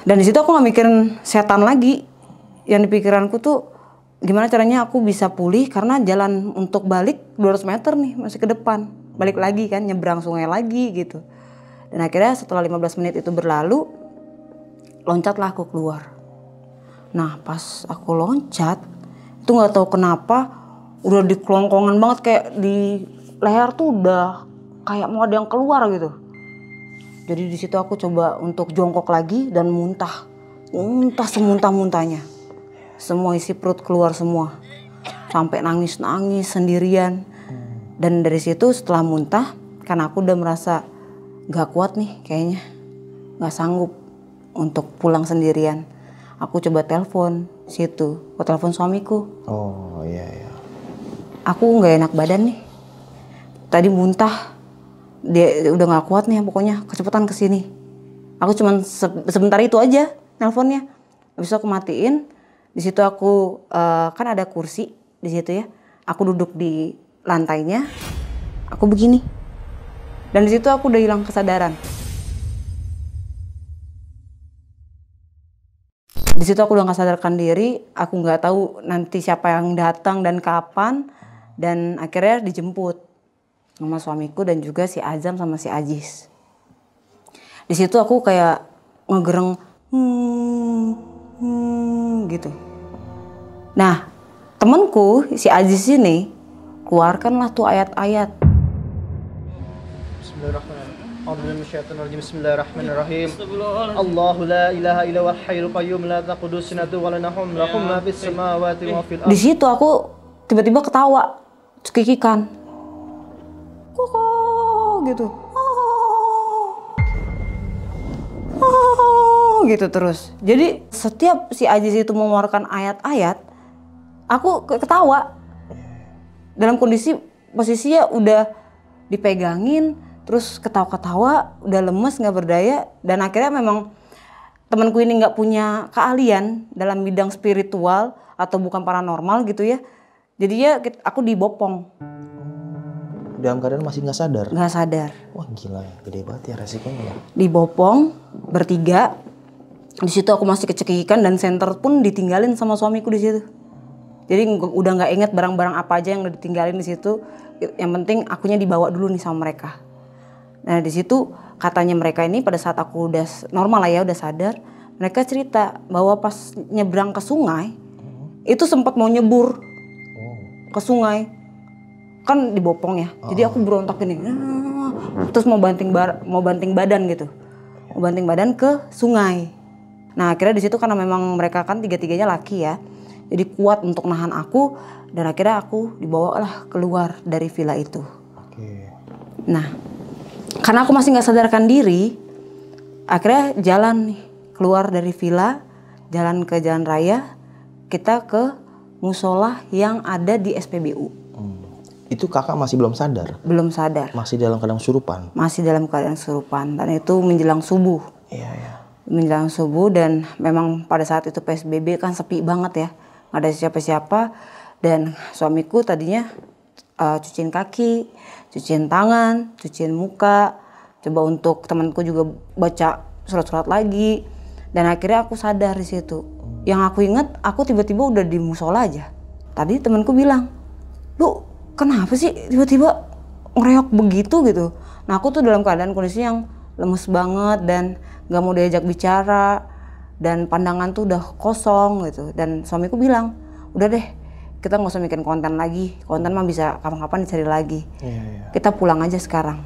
dan di situ aku nggak mikirin setan lagi yang di pikiranku tuh gimana caranya aku bisa pulih karena jalan untuk balik 200 meter nih masih ke depan balik lagi kan nyebrang sungai lagi gitu dan akhirnya setelah 15 menit itu berlalu loncatlah aku keluar nah pas aku loncat itu nggak tahu kenapa udah di kelongkongan banget kayak di leher tuh udah kayak mau ada yang keluar gitu jadi di situ aku coba untuk jongkok lagi dan muntah. Muntah semuntah-muntahnya. Semua isi perut keluar semua. Sampai nangis-nangis sendirian. Dan dari situ setelah muntah, karena aku udah merasa gak kuat nih kayaknya. Gak sanggup untuk pulang sendirian. Aku coba telepon situ. Aku oh, telepon suamiku. Oh iya iya. Aku gak enak badan nih. Tadi muntah, dia udah gak kuat nih pokoknya kecepatan kesini aku cuman se sebentar itu aja nelponnya habis itu aku matiin di situ aku uh, kan ada kursi di situ ya aku duduk di lantainya aku begini dan di situ aku udah hilang kesadaran di situ aku udah nggak sadarkan diri aku nggak tahu nanti siapa yang datang dan kapan dan akhirnya dijemput sama suamiku dan juga si Azam sama si Ajis. Di situ aku kayak ngegereng hmm, hmm gitu. Nah, temanku si Aziz ini keluarkanlah tuh ayat-ayat. Di situ aku tiba-tiba ketawa, cekikikan koko gitu ah. Ah, gitu terus jadi setiap si Aziz itu mengeluarkan ayat-ayat aku ketawa dalam kondisi posisinya udah dipegangin terus ketawa-ketawa udah lemes nggak berdaya dan akhirnya memang temanku ini nggak punya keahlian dalam bidang spiritual atau bukan paranormal gitu ya Jadi ya, aku dibopong dalam keadaan masih nggak sadar? Nggak sadar. Wah gila, gede banget ya resikonya. Ya. Dibopong bertiga. Di situ aku masih kecekikan dan center pun ditinggalin sama suamiku di situ. Jadi udah nggak inget barang-barang apa aja yang udah ditinggalin di situ. Yang penting akunya dibawa dulu nih sama mereka. Nah di situ katanya mereka ini pada saat aku udah normal lah ya udah sadar, mereka cerita bahwa pas nyebrang ke sungai hmm. itu sempat mau nyebur oh. ke sungai kan dibopong ya. Oh. Jadi aku ah. berontak gini. Ah. Terus mau banting bar, mau banting badan gitu. Mau banting badan ke sungai. Nah, akhirnya di situ karena memang mereka kan tiga-tiganya laki ya. Jadi kuat untuk nahan aku dan akhirnya aku dibawa lah keluar dari villa itu. Oke. Nah, karena aku masih nggak sadarkan diri, akhirnya jalan nih keluar dari villa, jalan ke jalan raya, kita ke musola yang ada di SPBU. Hmm itu kakak masih belum sadar? Belum sadar. Masih dalam keadaan surupan? Masih dalam keadaan surupan dan itu menjelang subuh. Iya, iya. Menjelang subuh dan memang pada saat itu PSBB kan sepi banget ya. Nggak ada siapa-siapa dan suamiku tadinya uh, cuciin kaki, cuciin tangan, cuciin muka, coba untuk temanku juga baca surat-surat lagi. Dan akhirnya aku sadar di situ. Yang aku ingat aku tiba-tiba udah di musola aja. Tadi temanku bilang, lu kenapa sih tiba-tiba ngereok begitu gitu nah aku tuh dalam keadaan kondisi yang lemes banget dan gak mau diajak bicara dan pandangan tuh udah kosong gitu dan suamiku bilang udah deh kita nggak usah bikin konten lagi konten mah bisa kapan-kapan dicari lagi yeah, yeah. kita pulang aja sekarang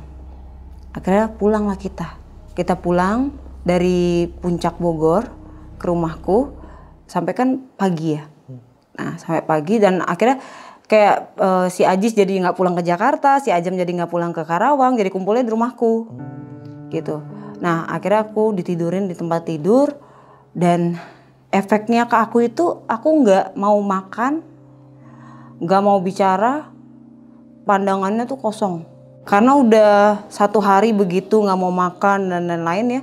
akhirnya pulanglah kita kita pulang dari puncak Bogor ke rumahku sampai kan pagi ya hmm. nah sampai pagi dan akhirnya kayak uh, si Ajis jadi nggak pulang ke Jakarta, si Ajam jadi nggak pulang ke Karawang, jadi kumpulnya di rumahku, gitu. Nah akhirnya aku ditidurin di tempat tidur dan efeknya ke aku itu aku nggak mau makan, nggak mau bicara, pandangannya tuh kosong. Karena udah satu hari begitu nggak mau makan dan lain-lain ya,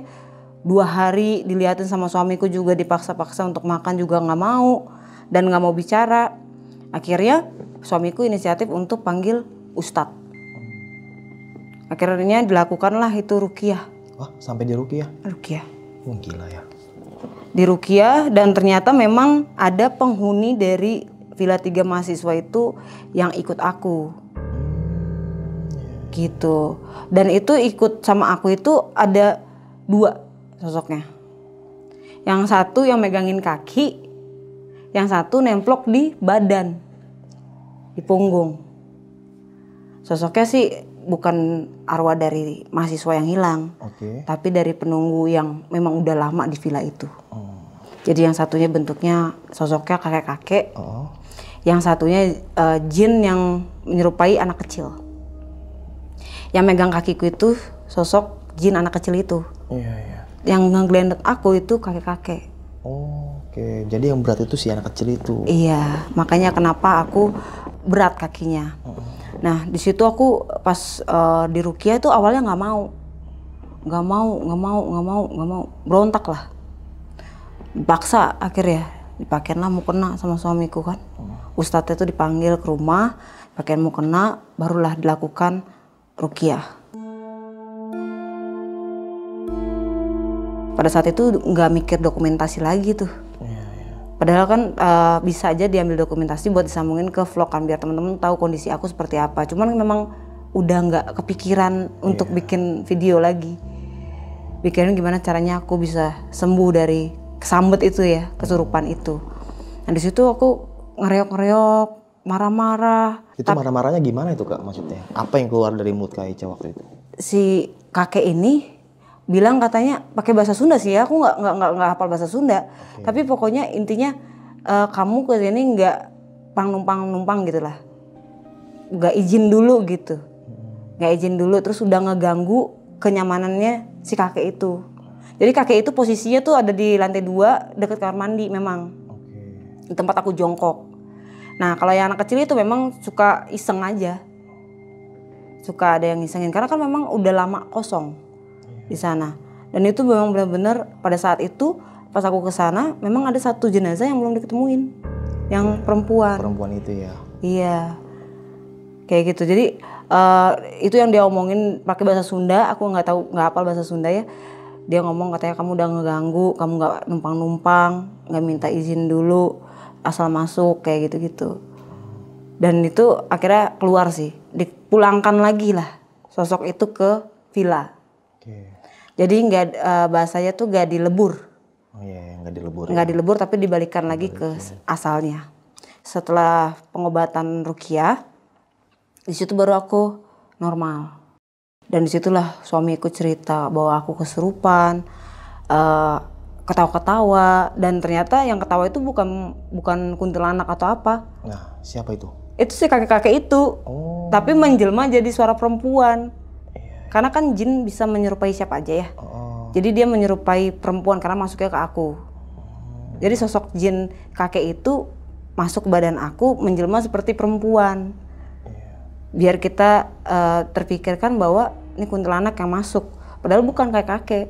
dua hari diliatin sama suamiku juga dipaksa-paksa untuk makan juga nggak mau dan nggak mau bicara. Akhirnya suamiku inisiatif untuk panggil ustadz. Akhirnya dilakukanlah itu rukiah. Wah, sampai di rukiah? Rukiah. Oh, gila ya. Di rukiah dan ternyata memang ada penghuni dari Villa Tiga mahasiswa itu yang ikut aku. Hmm. Ya. Gitu. Dan itu ikut sama aku itu ada dua sosoknya. Yang satu yang megangin kaki, yang satu nemplok di badan di punggung. Sosoknya sih bukan arwah dari mahasiswa yang hilang, okay. tapi dari penunggu yang memang udah lama di villa itu. Oh. Jadi yang satunya bentuknya sosoknya kakek-kakek, oh. yang satunya uh, jin yang menyerupai anak kecil. Yang megang kakiku itu sosok jin anak kecil itu. Iya iya. Yang ngeglendet aku itu kakek-kakek. Oh, Oke, okay. jadi yang berat itu si anak kecil itu. Iya, makanya kenapa aku berat kakinya. Oh. Nah di situ aku pas uh, di Rukia itu awalnya nggak mau, nggak mau, nggak mau, nggak mau, nggak mau, berontak lah. Dipaksa akhirnya dipakein lah mukena sama suamiku kan. Oh. Ustadz itu dipanggil ke rumah, pakaian mukena, barulah dilakukan rukia. Pada saat itu nggak mikir dokumentasi lagi tuh Padahal kan uh, bisa aja diambil dokumentasi buat disambungin ke vlog kan biar teman-teman tahu kondisi aku seperti apa. Cuman memang udah nggak kepikiran yeah. untuk iya. bikin video lagi. Bikin gimana caranya aku bisa sembuh dari kesambet itu ya, kesurupan itu. Nah di situ aku ngeriok ngeriok marah-marah. Itu marah-marahnya gimana itu kak maksudnya? Apa yang keluar dari mulut kak Ica waktu itu? Si kakek ini bilang katanya pakai bahasa Sunda sih ya aku nggak nggak nggak nggak hafal bahasa Sunda okay. tapi pokoknya intinya uh, kamu ke sini nggak pang numpang numpang gitulah nggak izin dulu gitu hmm. nggak izin dulu terus udah ngeganggu kenyamanannya si kakek itu jadi kakek itu posisinya tuh ada di lantai dua deket kamar mandi memang okay. di tempat aku jongkok nah kalau yang anak kecil itu memang suka iseng aja suka ada yang isengin karena kan memang udah lama kosong di sana. Dan itu memang benar-benar pada saat itu pas aku ke sana memang ada satu jenazah yang belum diketemuin. Yang perempuan. Perempuan itu ya. Iya. Kayak gitu. Jadi uh, itu yang dia omongin pakai bahasa Sunda, aku nggak tahu nggak hafal bahasa Sunda ya. Dia ngomong katanya kamu udah ngeganggu, kamu nggak numpang-numpang, nggak minta izin dulu, asal masuk kayak gitu-gitu dan itu akhirnya keluar sih dipulangkan lagi lah sosok itu ke villa okay. Jadi nggak uh, bahasanya tuh nggak dilebur. Oh iya, iya, nggak dilebur. Nggak ya. dilebur tapi dibalikan lagi ke asalnya. Setelah pengobatan rukia, di situ baru aku normal. Dan disitulah suamiku cerita bahwa aku keserupan, ketawa eh, ketawa-ketawa, dan ternyata yang ketawa itu bukan bukan kuntilanak atau apa. Nah, siapa itu? Itu si kakek-kakek itu. Oh. Tapi menjelma jadi suara perempuan. Karena kan jin bisa menyerupai siapa aja ya. Oh. Jadi dia menyerupai perempuan karena masuknya ke aku. Oh. Jadi sosok jin kakek itu masuk ke badan aku menjelma seperti perempuan. Iya. Biar kita uh, terpikirkan bahwa ini kuntilanak yang masuk, padahal bukan kayak kakek.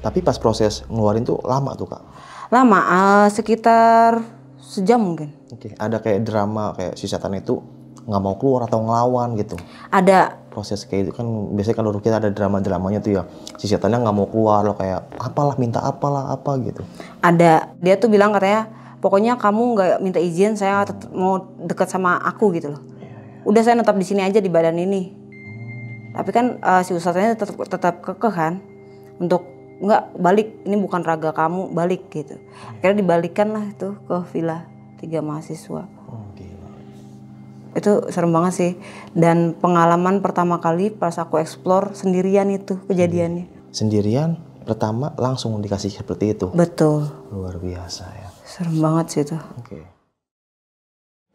Tapi pas proses ngeluarin tuh lama tuh kak? Lama, uh, sekitar sejam mungkin. Oke, okay. ada kayak drama kayak si setan itu nggak mau keluar atau ngelawan gitu. Ada proses kayak itu kan biasanya kalau kita ada drama-dramanya tuh ya si setannya nggak mau keluar loh kayak apalah minta apalah apa gitu. Ada dia tuh bilang katanya pokoknya kamu nggak minta izin saya mau deket sama aku gitu loh. Iya, iya. Udah saya tetap di sini aja di badan ini. Tapi kan uh, si ustadznya tetap tetap kekeh kan untuk nggak balik ini bukan raga kamu balik gitu. Akhirnya dibalikan lah itu ke villa tiga mahasiswa itu serem banget sih dan pengalaman pertama kali pas aku explore sendirian itu kejadiannya hmm. sendirian pertama langsung dikasih seperti itu betul luar biasa ya serem banget sih itu oke okay.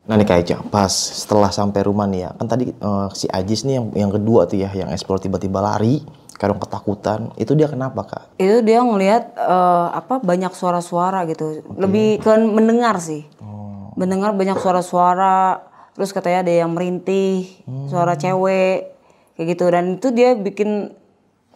nah nih kak pas setelah sampai rumah nih ya kan tadi uh, si Ajis nih yang yang kedua tuh ya yang explore tiba-tiba lari karena ketakutan itu dia kenapa kak itu dia ngelihat uh, apa banyak suara-suara gitu okay. lebih ke mendengar sih oh. mendengar banyak suara-suara terus katanya ada yang merintih hmm. suara cewek kayak gitu dan itu dia bikin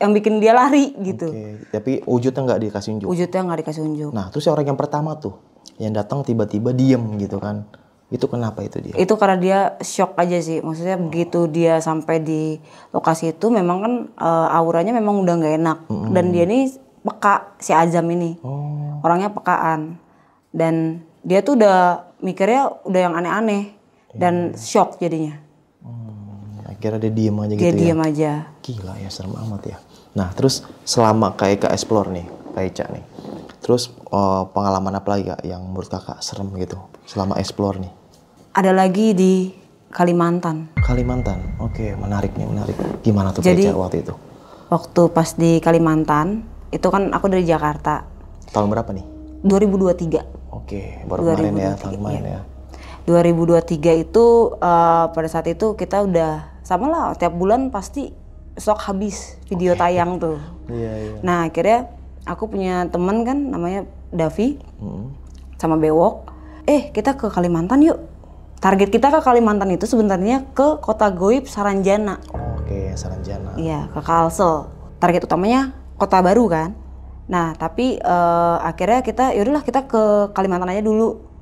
yang bikin dia lari gitu. Okay. Tapi wujudnya nggak dikasih unjuk. Wujudnya nggak dikasih unjuk. Nah, terus orang yang pertama tuh yang datang tiba-tiba diem gitu kan. Itu kenapa itu dia? Itu karena dia shock aja sih. Maksudnya hmm. begitu dia sampai di lokasi itu memang kan uh, auranya memang udah nggak enak hmm. dan dia ini peka si Azam ini. Oh. Orangnya pekaan. Dan dia tuh udah mikirnya udah yang aneh-aneh dan oh. shock jadinya. Hmm, akhirnya dia diem aja gitu dia ya? diem aja. Gila ya, serem amat ya. Nah terus selama kayak Eka explore nih, Kak cak nih. Terus uh, pengalaman apa lagi Kak yang menurut Kakak serem gitu selama explore nih? Ada lagi di Kalimantan. Kalimantan, oke menarik nih menarik. Gimana tuh Jadi, Kak waktu itu? Waktu pas di Kalimantan, itu kan aku dari Jakarta. Tahun berapa nih? 2023. Oke, baru kemarin ya, tahun kemarin ya. ya. 2023 itu uh, pada saat itu kita udah sama lah tiap bulan pasti sok habis video okay. tayang tuh. Yeah, yeah. Nah akhirnya aku punya temen kan namanya Davi hmm. sama Bewok. Eh kita ke Kalimantan yuk. Target kita ke Kalimantan itu sebenarnya ke kota Goib Saranjana. Oh, Oke okay, Saranjana. Iya ke Kalsel. Target utamanya kota baru kan. Nah tapi uh, akhirnya kita yaudahlah kita ke Kalimantan aja dulu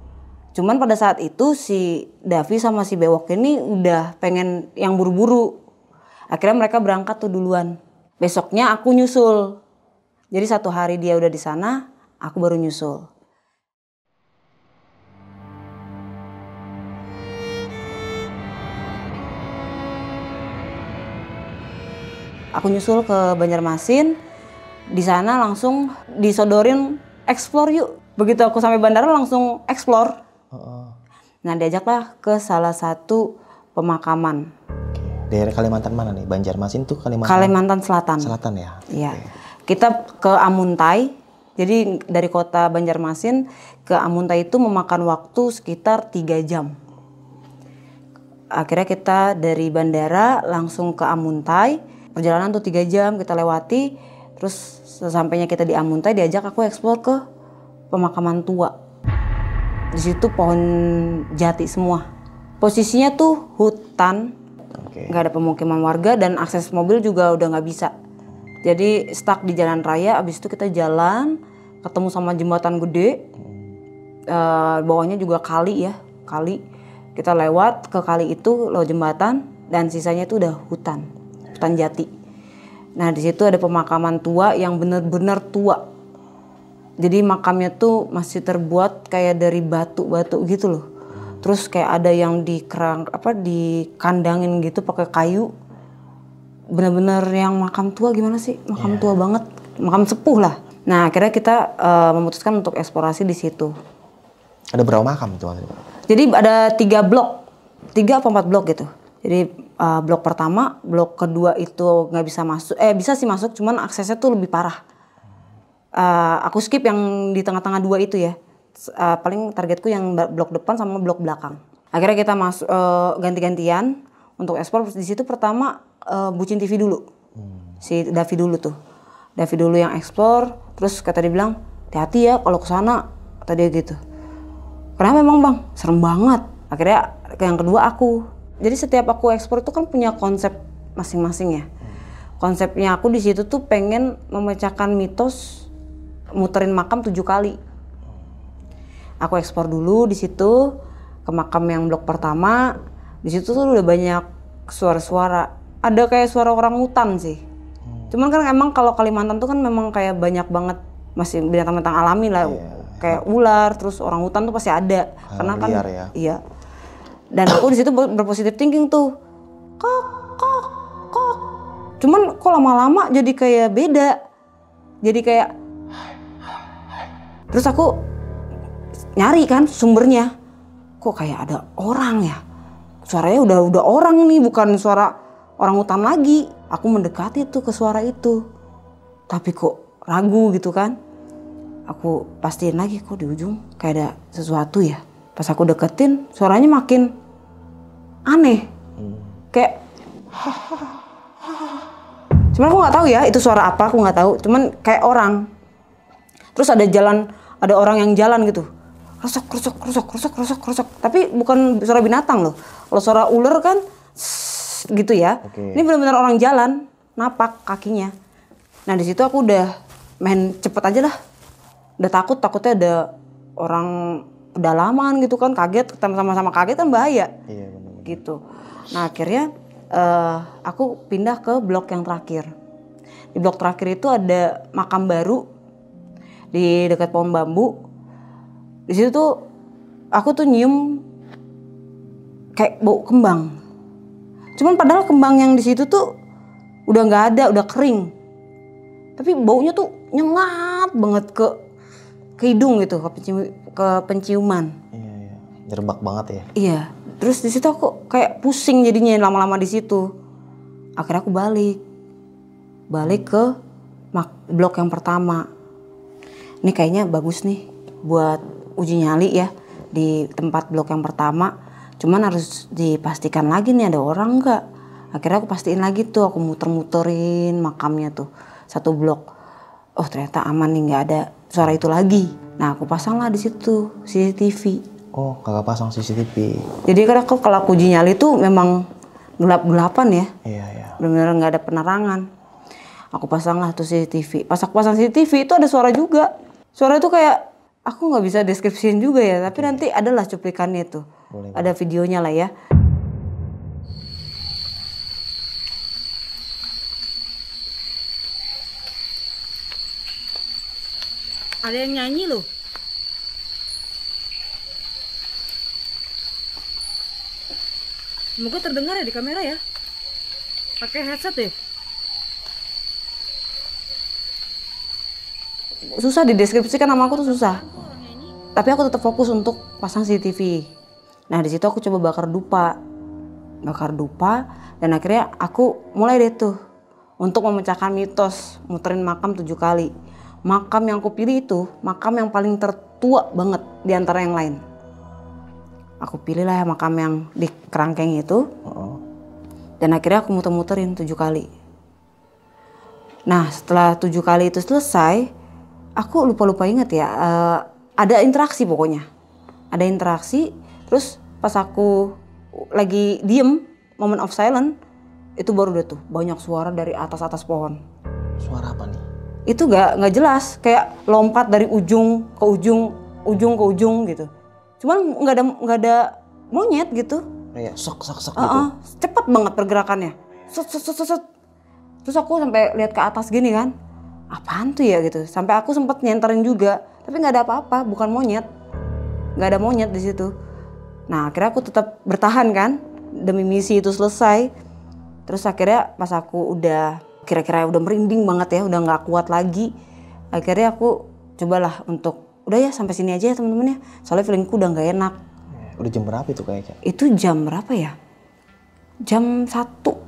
Cuman pada saat itu si Davi sama si Bewok ini udah pengen yang buru-buru. Akhirnya mereka berangkat tuh duluan. Besoknya aku nyusul. Jadi satu hari dia udah di sana, aku baru nyusul. Aku nyusul ke Banjarmasin. Di sana langsung disodorin explore yuk. Begitu aku sampai bandara langsung explore Nah diajaklah ke salah satu pemakaman. Daerah Kalimantan mana nih? Banjarmasin tuh Kalimantan. Kalimantan Selatan. Selatan ya. Iya. Kita ke Amuntai. Jadi dari kota Banjarmasin ke Amuntai itu memakan waktu sekitar tiga jam. Akhirnya kita dari bandara langsung ke Amuntai. Perjalanan tuh tiga jam kita lewati. Terus sesampainya kita di Amuntai diajak aku eksplor ke pemakaman tua di situ pohon jati semua posisinya tuh hutan nggak okay. ada pemukiman warga dan akses mobil juga udah nggak bisa jadi stuck di jalan raya abis itu kita jalan ketemu sama jembatan gede uh, bawahnya juga kali ya kali kita lewat ke kali itu lewat jembatan dan sisanya itu udah hutan hutan jati nah di situ ada pemakaman tua yang bener-bener tua jadi makamnya tuh masih terbuat kayak dari batu-batu gitu loh. Terus kayak ada yang di kerang apa dikandangin gitu pakai kayu. Bener-bener yang makam tua gimana sih? Makam yeah. tua banget, makam sepuh lah. Nah akhirnya kita uh, memutuskan untuk eksplorasi di situ. Ada berapa makam itu? Jadi ada tiga blok, tiga atau empat blok gitu. Jadi uh, blok pertama, blok kedua itu nggak bisa masuk. Eh bisa sih masuk, cuman aksesnya tuh lebih parah uh, aku skip yang di tengah-tengah dua itu ya. Uh, paling targetku yang blok depan sama blok belakang. Akhirnya kita masuk uh, eh, ganti-gantian untuk ekspor. Di situ pertama uh, bucin TV dulu, hmm. si Davi dulu tuh. Davi dulu yang ekspor. Terus kata dia bilang, hati-hati ya kalau ke sana. tadi gitu. Karena memang bang? Serem banget. Akhirnya yang kedua aku. Jadi setiap aku ekspor itu kan punya konsep masing-masing ya. Konsepnya aku di situ tuh pengen memecahkan mitos muterin makam tujuh kali. Aku ekspor dulu di situ ke makam yang blok pertama. Di situ tuh udah banyak suara-suara. Ada kayak suara orang hutan sih. Hmm. Cuman kan emang kalau Kalimantan tuh kan memang kayak banyak banget masih binatang-binatang alami lah. Yeah. Kayak ular, terus orang hutan tuh pasti ada. Hal ah, Karena kan ya. iya. Dan aku di situ berpositif thinking tuh. Kok kok kok. Cuman kok lama-lama jadi kayak beda. Jadi kayak Terus aku nyari kan sumbernya. Kok kayak ada orang ya? Suaranya udah udah orang nih, bukan suara orang hutan lagi. Aku mendekati tuh ke suara itu. Tapi kok ragu gitu kan? Aku pastiin lagi kok di ujung kayak ada sesuatu ya. Pas aku deketin, suaranya makin aneh. Kayak Cuman aku nggak tahu ya itu suara apa, aku nggak tahu. Cuman kayak orang. Terus ada jalan ada orang yang jalan gitu rusuk rusuk rusuk rusuk rusuk rusuk tapi bukan suara binatang loh kalau suara ular kan gitu ya okay. ini benar-benar orang jalan napak kakinya nah di situ aku udah main cepet aja lah udah takut takutnya ada orang pedalaman gitu kan kaget sama-sama kaget kan bahaya iya, bener gitu nah akhirnya uh, aku pindah ke blok yang terakhir di blok terakhir itu ada makam baru di dekat pohon bambu di situ tuh aku tuh nyium kayak bau kembang cuman padahal kembang yang di situ tuh udah nggak ada udah kering tapi baunya tuh nyengat banget ke ke hidung gitu ke, pencium, ke penciuman iya, iya. banget ya iya terus di situ aku kayak pusing jadinya lama-lama di situ akhirnya aku balik balik ke blok yang pertama ini kayaknya bagus nih buat uji nyali ya di tempat blok yang pertama cuman harus dipastikan lagi nih ada orang nggak akhirnya aku pastiin lagi tuh aku muter-muterin makamnya tuh satu blok oh ternyata aman nih nggak ada suara itu lagi nah aku pasang lah di situ CCTV oh kagak pasang CCTV jadi karena aku kalau uji nyali tuh memang gelap-gelapan ya iya iya benar-benar nggak ada penerangan aku pasang lah tuh CCTV pas aku pasang CCTV itu ada suara juga suara itu kayak aku nggak bisa deskripsiin juga ya tapi nanti adalah cuplikannya tuh Boleh. ada videonya lah ya ada yang nyanyi loh Semoga terdengar ya di kamera ya. Pakai headset deh. Ya. susah dideskripsikan nama aku tuh susah tapi aku tetap fokus untuk pasang CCTV nah di situ aku coba bakar dupa bakar dupa dan akhirnya aku mulai deh tuh untuk memecahkan mitos muterin makam tujuh kali makam yang aku pilih itu makam yang paling tertua banget di antara yang lain aku pilih lah ya makam yang di kerangkeng itu oh. dan akhirnya aku muter-muterin tujuh kali nah setelah tujuh kali itu selesai aku lupa-lupa inget ya uh, ada interaksi pokoknya ada interaksi terus pas aku lagi diem moment of silence itu baru udah tuh banyak suara dari atas atas pohon suara apa nih itu gak nggak jelas kayak lompat dari ujung ke ujung ujung ke ujung gitu cuman nggak ada nggak ada monyet gitu kayak sok sok sok uh -uh. cepet banget pergerakannya set, set, set, set. terus aku sampai lihat ke atas gini kan apaan tuh ya gitu sampai aku sempet nyenterin juga tapi nggak ada apa-apa bukan monyet nggak ada monyet di situ nah akhirnya aku tetap bertahan kan demi misi itu selesai terus akhirnya pas aku udah kira-kira udah merinding banget ya udah nggak kuat lagi akhirnya aku cobalah untuk udah ya sampai sini aja ya temen-temen ya soalnya feelingku udah nggak enak udah jam berapa itu kayaknya itu jam berapa ya jam satu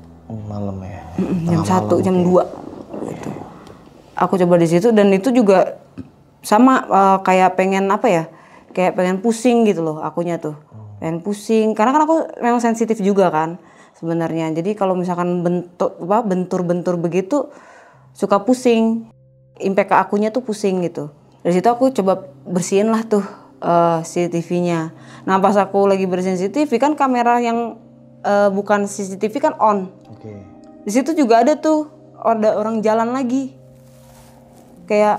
malam ya jam satu jam dua gitu aku coba di situ dan itu juga sama uh, kayak pengen apa ya kayak pengen pusing gitu loh akunya tuh pengen pusing karena kan aku memang sensitif juga kan sebenarnya jadi kalau misalkan bentuk apa bentur-bentur begitu suka pusing impact ke akunya tuh pusing gitu dari situ aku coba bersihin lah tuh uh, eh, CCTV-nya nah pas aku lagi bersihin CCTV kan kamera yang uh, bukan CCTV kan on okay. di situ juga ada tuh ada orang jalan lagi kayak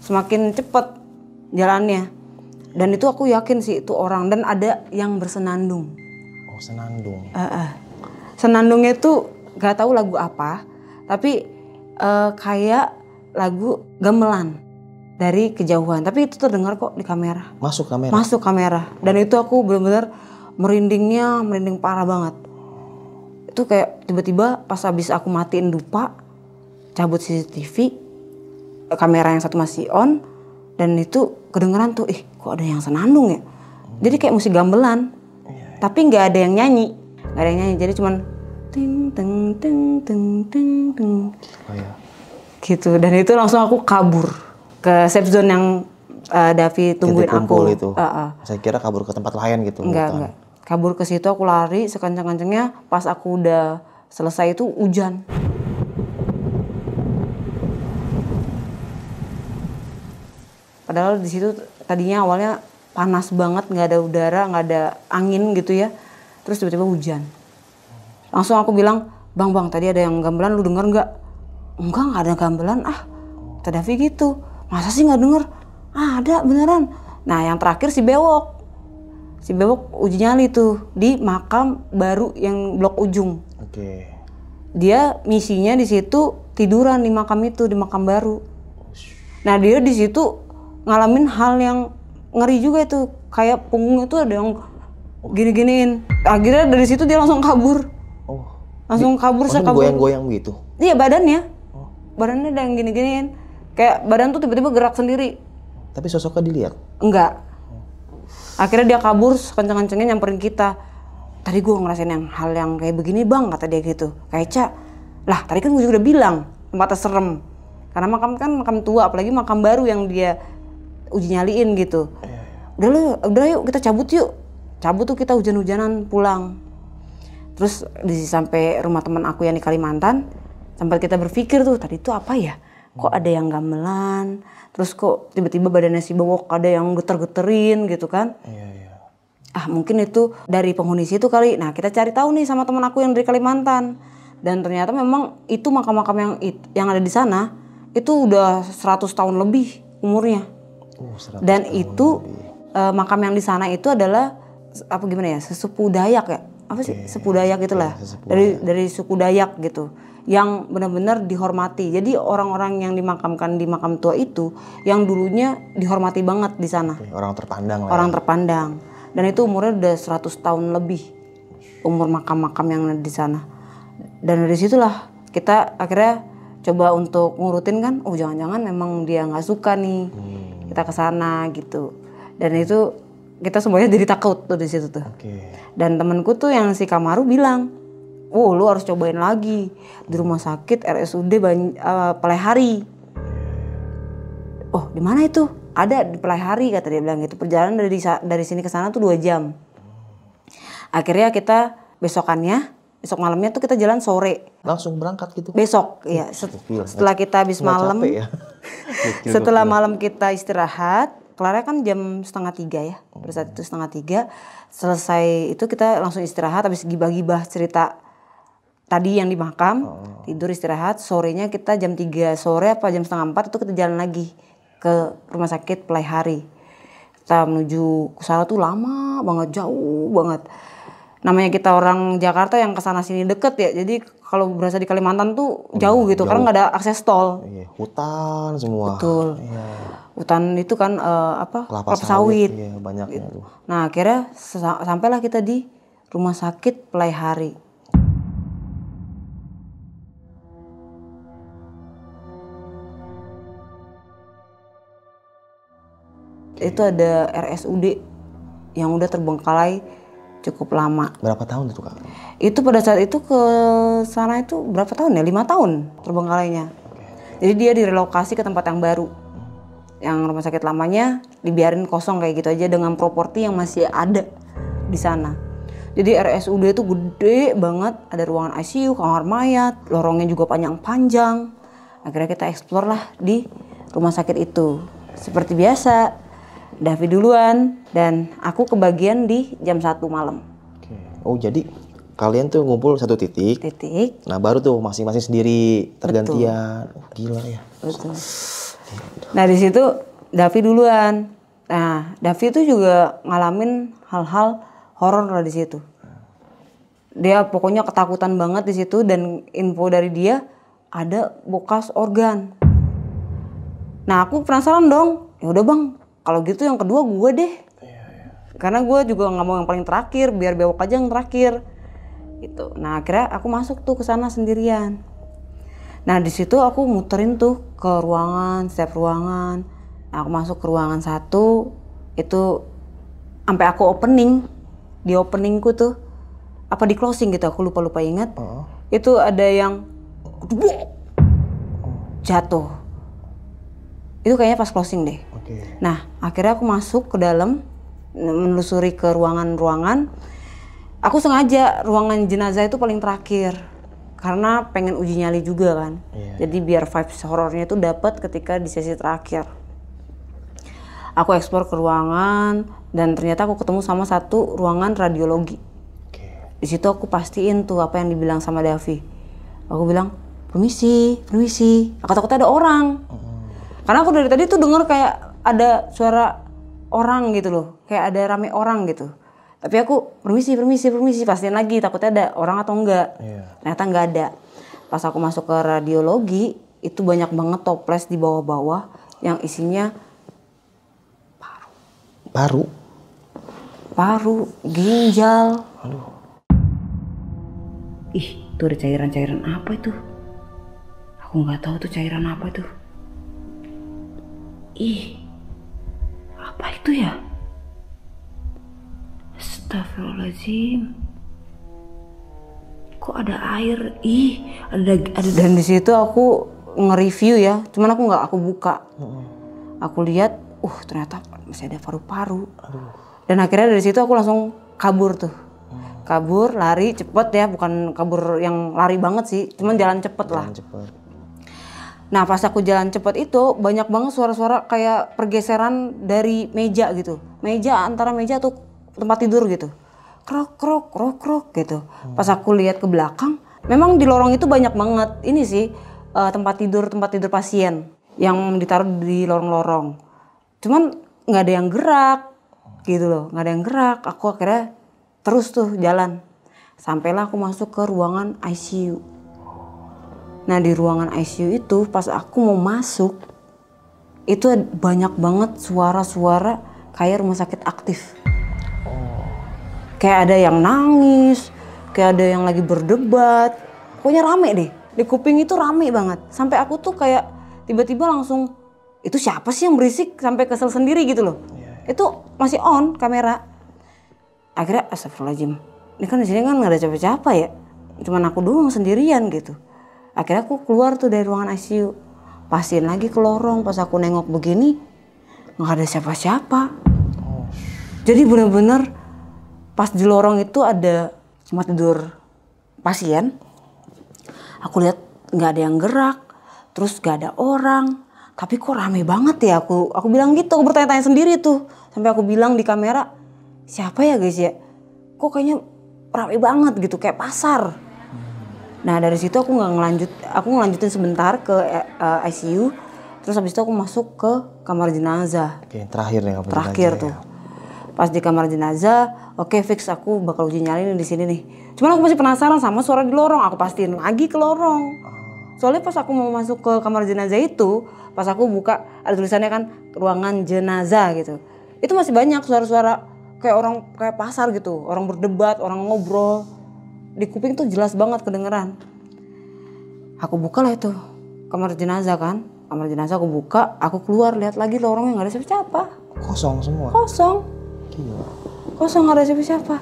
semakin cepet jalannya dan itu aku yakin sih itu orang dan ada yang bersenandung oh senandung uh, uh. senandungnya itu gak tahu lagu apa tapi uh, kayak lagu gamelan dari kejauhan tapi itu terdengar kok di kamera masuk kamera masuk kamera dan itu aku benar-benar merindingnya merinding parah banget itu kayak tiba-tiba pas habis aku matiin dupa cabut CCTV kamera yang satu masih on dan itu kedengeran tuh ih kok ada yang senandung ya jadi kayak musik gamelan iya, iya. tapi nggak ada yang nyanyi nggak ada yang nyanyi jadi cuman ting ting ting ting ting ting, oh, iya. gitu dan itu langsung aku kabur ke safe zone yang uh, Davi tungguin aku itu. Uh, uh. saya kira kabur ke tempat lain gitu enggak enggak kabur ke situ aku lari sekencang-kencangnya pas aku udah selesai itu hujan padahal di situ tadinya awalnya panas banget nggak ada udara nggak ada angin gitu ya terus tiba-tiba hujan langsung aku bilang bang bang tadi ada yang gamblan, lu denger nggak enggak nggak ada gamblan. ah Tadafi gitu masa sih nggak denger ah ada beneran nah yang terakhir si bewok si bewok uji nyali tuh di makam baru yang blok ujung oke dia misinya di situ tiduran di makam itu di makam baru nah dia di situ ngalamin hal yang ngeri juga itu kayak punggungnya tuh ada yang gini-giniin akhirnya dari situ dia langsung kabur oh langsung kabur saya kabur goyang-goyang gitu iya badannya oh. badannya ada yang gini-giniin kayak badan tuh tiba-tiba gerak sendiri tapi sosoknya dilihat enggak oh. akhirnya dia kabur kenceng-kencengnya nyamperin kita tadi gue ngerasain yang hal yang kayak begini bang kata dia gitu kayak cak lah tadi kan gue juga udah bilang tempatnya serem karena makam kan makam tua apalagi makam baru yang dia uji nyaliin gitu iya, iya. udah lu udah yuk kita cabut yuk cabut tuh kita hujan-hujanan pulang terus di sampai rumah teman aku yang di Kalimantan sampai kita berpikir tuh tadi tuh apa ya kok ada yang gamelan terus kok tiba-tiba badannya si ada yang geter-geterin gitu kan iya, ah mungkin itu dari penghuni situ kali nah kita cari tahu nih sama teman aku yang dari Kalimantan dan ternyata memang itu makam-makam yang yang ada di sana itu udah 100 tahun lebih umurnya Oh, Dan itu uh, makam yang di sana itu adalah apa gimana ya sesepuh Dayak ya apa sih okay. sepuh Dayak gitulah yeah, dari dari suku Dayak gitu yang benar-benar dihormati jadi orang-orang yang dimakamkan di makam tua itu yang dulunya dihormati banget di sana okay. orang terpandang orang ya. terpandang dan itu umurnya udah 100 tahun lebih umur makam-makam yang di sana dan dari situlah kita akhirnya coba untuk ngurutin kan oh jangan-jangan memang dia nggak suka nih hmm kita ke sana gitu dan itu kita semuanya jadi takut tuh di situ tuh okay. dan temanku tuh yang si Kamaru bilang wow lu harus cobain lagi di rumah sakit RSUD banyak, uh, eh, Pelehari oh di mana itu ada di Pelehari kata dia bilang gitu perjalanan dari dari sini ke sana tuh dua jam akhirnya kita besokannya besok malamnya tuh kita jalan sore langsung berangkat gitu besok ya set, setelah kita habis malam ya? Setelah malam kita istirahat, Clara kan jam setengah tiga ya, oh. pada saat itu setengah tiga. Selesai itu kita langsung istirahat, habis gibah-gibah cerita tadi yang di makam, oh. tidur istirahat. Sorenya kita jam tiga sore apa jam setengah empat itu kita jalan lagi ke rumah sakit Pelai Hari. Kita menuju ke sana tuh lama banget, jauh banget namanya kita orang Jakarta yang kesana sini deket ya jadi kalau berasa di Kalimantan tuh iya, jauh gitu jauh. karena nggak ada akses tol. Iya, hutan semua. Betul. Iya. Hutan itu kan uh, apa? Kelapa, kelapa sawit. Iya, banyaknya gitu. tuh. Nah, akhirnya sampailah kita di rumah sakit Pelaihari. Itu ada RSUD yang udah terbengkalai cukup lama. Berapa tahun itu kak? Itu pada saat itu ke sana itu berapa tahun ya? Lima tahun terbengkalainya. Jadi dia direlokasi ke tempat yang baru. Yang rumah sakit lamanya dibiarin kosong kayak gitu aja dengan properti yang masih ada di sana. Jadi RSUD itu gede banget, ada ruangan ICU, kamar mayat, lorongnya juga panjang-panjang. Akhirnya kita explore lah di rumah sakit itu. Seperti biasa, Davi duluan dan aku kebagian di jam satu malam. Oke. Oh, jadi kalian tuh ngumpul satu titik. Titik. Nah, baru tuh masing-masing sendiri tergantian. Betul. Oh, gila ya. Betul. Ya nah, di situ Davi duluan. Nah, Davi tuh juga ngalamin hal-hal horor lah di situ. Dia pokoknya ketakutan banget di situ dan info dari dia ada bekas organ. Nah, aku penasaran dong. Ya udah, Bang, kalau gitu yang kedua gue deh iya, iya. karena gue juga nggak mau yang paling terakhir biar bewok aja yang terakhir gitu nah akhirnya aku masuk tuh ke sana sendirian nah di situ aku muterin tuh ke ruangan setiap ruangan nah, aku masuk ke ruangan satu itu sampai aku opening di openingku tuh apa di closing gitu aku lupa lupa ingat uh itu ada yang jatuh itu kayaknya pas closing deh. Okay. Nah akhirnya aku masuk ke dalam menelusuri ke ruangan-ruangan. Aku sengaja ruangan jenazah itu paling terakhir karena pengen uji nyali juga kan. Yeah. Jadi biar vibes horornya itu dapat ketika di sesi terakhir. Aku ekspor ke ruangan dan ternyata aku ketemu sama satu ruangan radiologi. Okay. Di situ aku pastiin tuh apa yang dibilang sama Davi. Aku bilang, "Permisi, permisi." Aku takut ada orang. Uh oh. -huh. Karena aku dari tadi tuh denger kayak ada suara orang gitu loh, kayak ada rame orang gitu. Tapi aku permisi, permisi, permisi, pastiin lagi takutnya ada orang atau enggak. Yeah. Ternyata enggak ada. Pas aku masuk ke radiologi, itu banyak banget toples di bawah-bawah yang isinya paru. Paru? Paru, ginjal. Aduh. Ih, tuh ada cairan-cairan apa itu? Aku nggak tahu tuh cairan apa tuh. Ih, apa itu ya? Astagfirullahaladzim. Kok ada air? Ih, ada ada dan di situ aku nge-review ya. Cuman aku nggak aku buka. Aku lihat, uh ternyata masih ada paru-paru. Dan akhirnya dari situ aku langsung kabur tuh. Mm. Kabur, lari cepet ya, bukan kabur yang lari banget sih, cuman jalan cepet jalan lah. Cepet. Nah pas aku jalan cepet itu banyak banget suara-suara kayak pergeseran dari meja gitu. Meja antara meja tuh tempat tidur gitu. Krok krok krok krok gitu. Hmm. Pas aku lihat ke belakang, memang di lorong itu banyak banget ini sih uh, tempat tidur tempat tidur pasien yang ditaruh di lorong-lorong. Cuman nggak ada yang gerak gitu loh, nggak ada yang gerak. Aku akhirnya terus tuh jalan. Sampailah aku masuk ke ruangan ICU Nah di ruangan ICU itu pas aku mau masuk itu banyak banget suara-suara kayak rumah sakit aktif. Oh. Kayak ada yang nangis, kayak ada yang lagi berdebat. Pokoknya rame deh. Di kuping itu rame banget. Sampai aku tuh kayak tiba-tiba langsung itu siapa sih yang berisik sampai kesel sendiri gitu loh. Yeah. Iya. Itu masih on kamera. Akhirnya astagfirullahaladzim. Ini kan di sini kan nggak ada capek-capek ya. Cuman aku doang sendirian gitu akhirnya aku keluar tuh dari ruangan ICU pasien lagi ke lorong pas aku nengok begini nggak ada siapa-siapa jadi bener-bener pas di lorong itu ada tempat tidur pasien aku lihat nggak ada yang gerak terus nggak ada orang tapi kok rame banget ya aku aku bilang gitu aku bertanya-tanya sendiri tuh sampai aku bilang di kamera siapa ya guys ya kok kayaknya rame banget gitu kayak pasar Nah dari situ aku nggak ngelanjut, aku ngelanjutin sebentar ke uh, eh, eh, ICU. Terus habis itu aku masuk ke kamar jenazah. Oke, terakhir nih kamar Terakhir tuh. Ya. Pas di kamar jenazah, oke okay, fix aku bakal uji nyali di sini nih. Cuman aku masih penasaran sama suara di lorong. Aku pastiin lagi ke lorong. Soalnya pas aku mau masuk ke kamar jenazah itu, pas aku buka ada tulisannya kan ruangan jenazah gitu. Itu masih banyak suara-suara kayak orang kayak pasar gitu, orang berdebat, orang ngobrol di kuping tuh jelas banget kedengeran aku buka lah itu kamar jenazah kan kamar jenazah aku buka aku keluar lihat lagi lorongnya nggak ada siapa-siapa kosong semua kosong Gila. kosong nggak ada siapa-siapa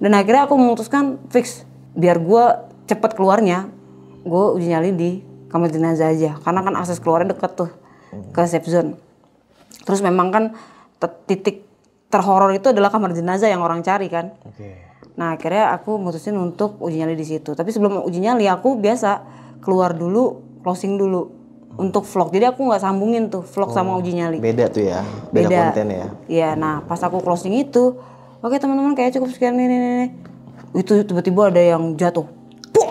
dan akhirnya aku memutuskan fix biar gue cepet keluarnya gue uji nyali di kamar jenazah aja karena kan akses keluarnya deket tuh ke safe zone terus memang kan titik terhoror itu adalah kamar jenazah yang orang cari kan okay. Nah akhirnya aku mutusin untuk uji nyali di situ. Tapi sebelum uji nyali aku biasa keluar dulu, closing dulu untuk vlog. Jadi aku nggak sambungin tuh vlog oh, sama uji nyali. Beda tuh ya, beda, beda. konten ya. Iya, hmm. nah pas aku closing itu, oke teman-teman kayak cukup sekian ini, ini, ini. Itu tiba-tiba ada yang jatuh. Puk!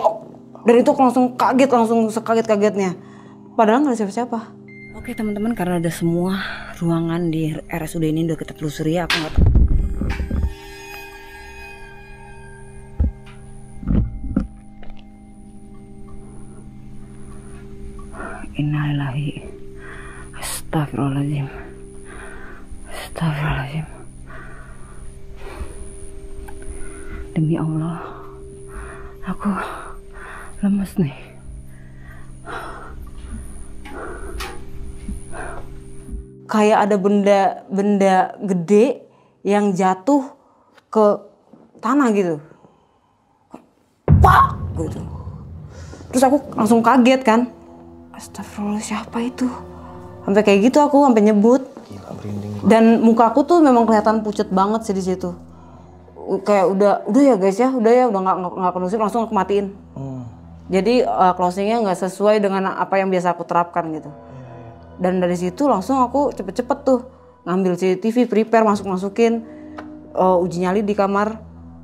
Dan itu langsung kaget, langsung sekaget-kagetnya. Padahal nggak ada siapa-siapa. Oke teman-teman karena ada semua ruangan di RSUD ini udah kita telusuri ya aku nggak tahu Innalillahi Astagfirullahaladzim Astagfirullahaladzim Demi Allah Aku lemes nih kayak ada benda benda gede yang jatuh ke tanah gitu. Pak gitu. Terus aku langsung kaget kan. Astagfirullah siapa itu? Sampai kayak gitu aku sampai nyebut. Dan muka aku tuh memang kelihatan pucet banget sih di situ. Kayak udah udah ya guys ya, udah ya udah nggak nggak kondusif langsung aku matiin. Hmm. Jadi uh, closingnya nggak sesuai dengan apa yang biasa aku terapkan gitu. Iya, iya. Dan dari situ langsung aku cepet-cepet tuh ngambil CCTV, prepare masuk masukin uh, uji nyali di kamar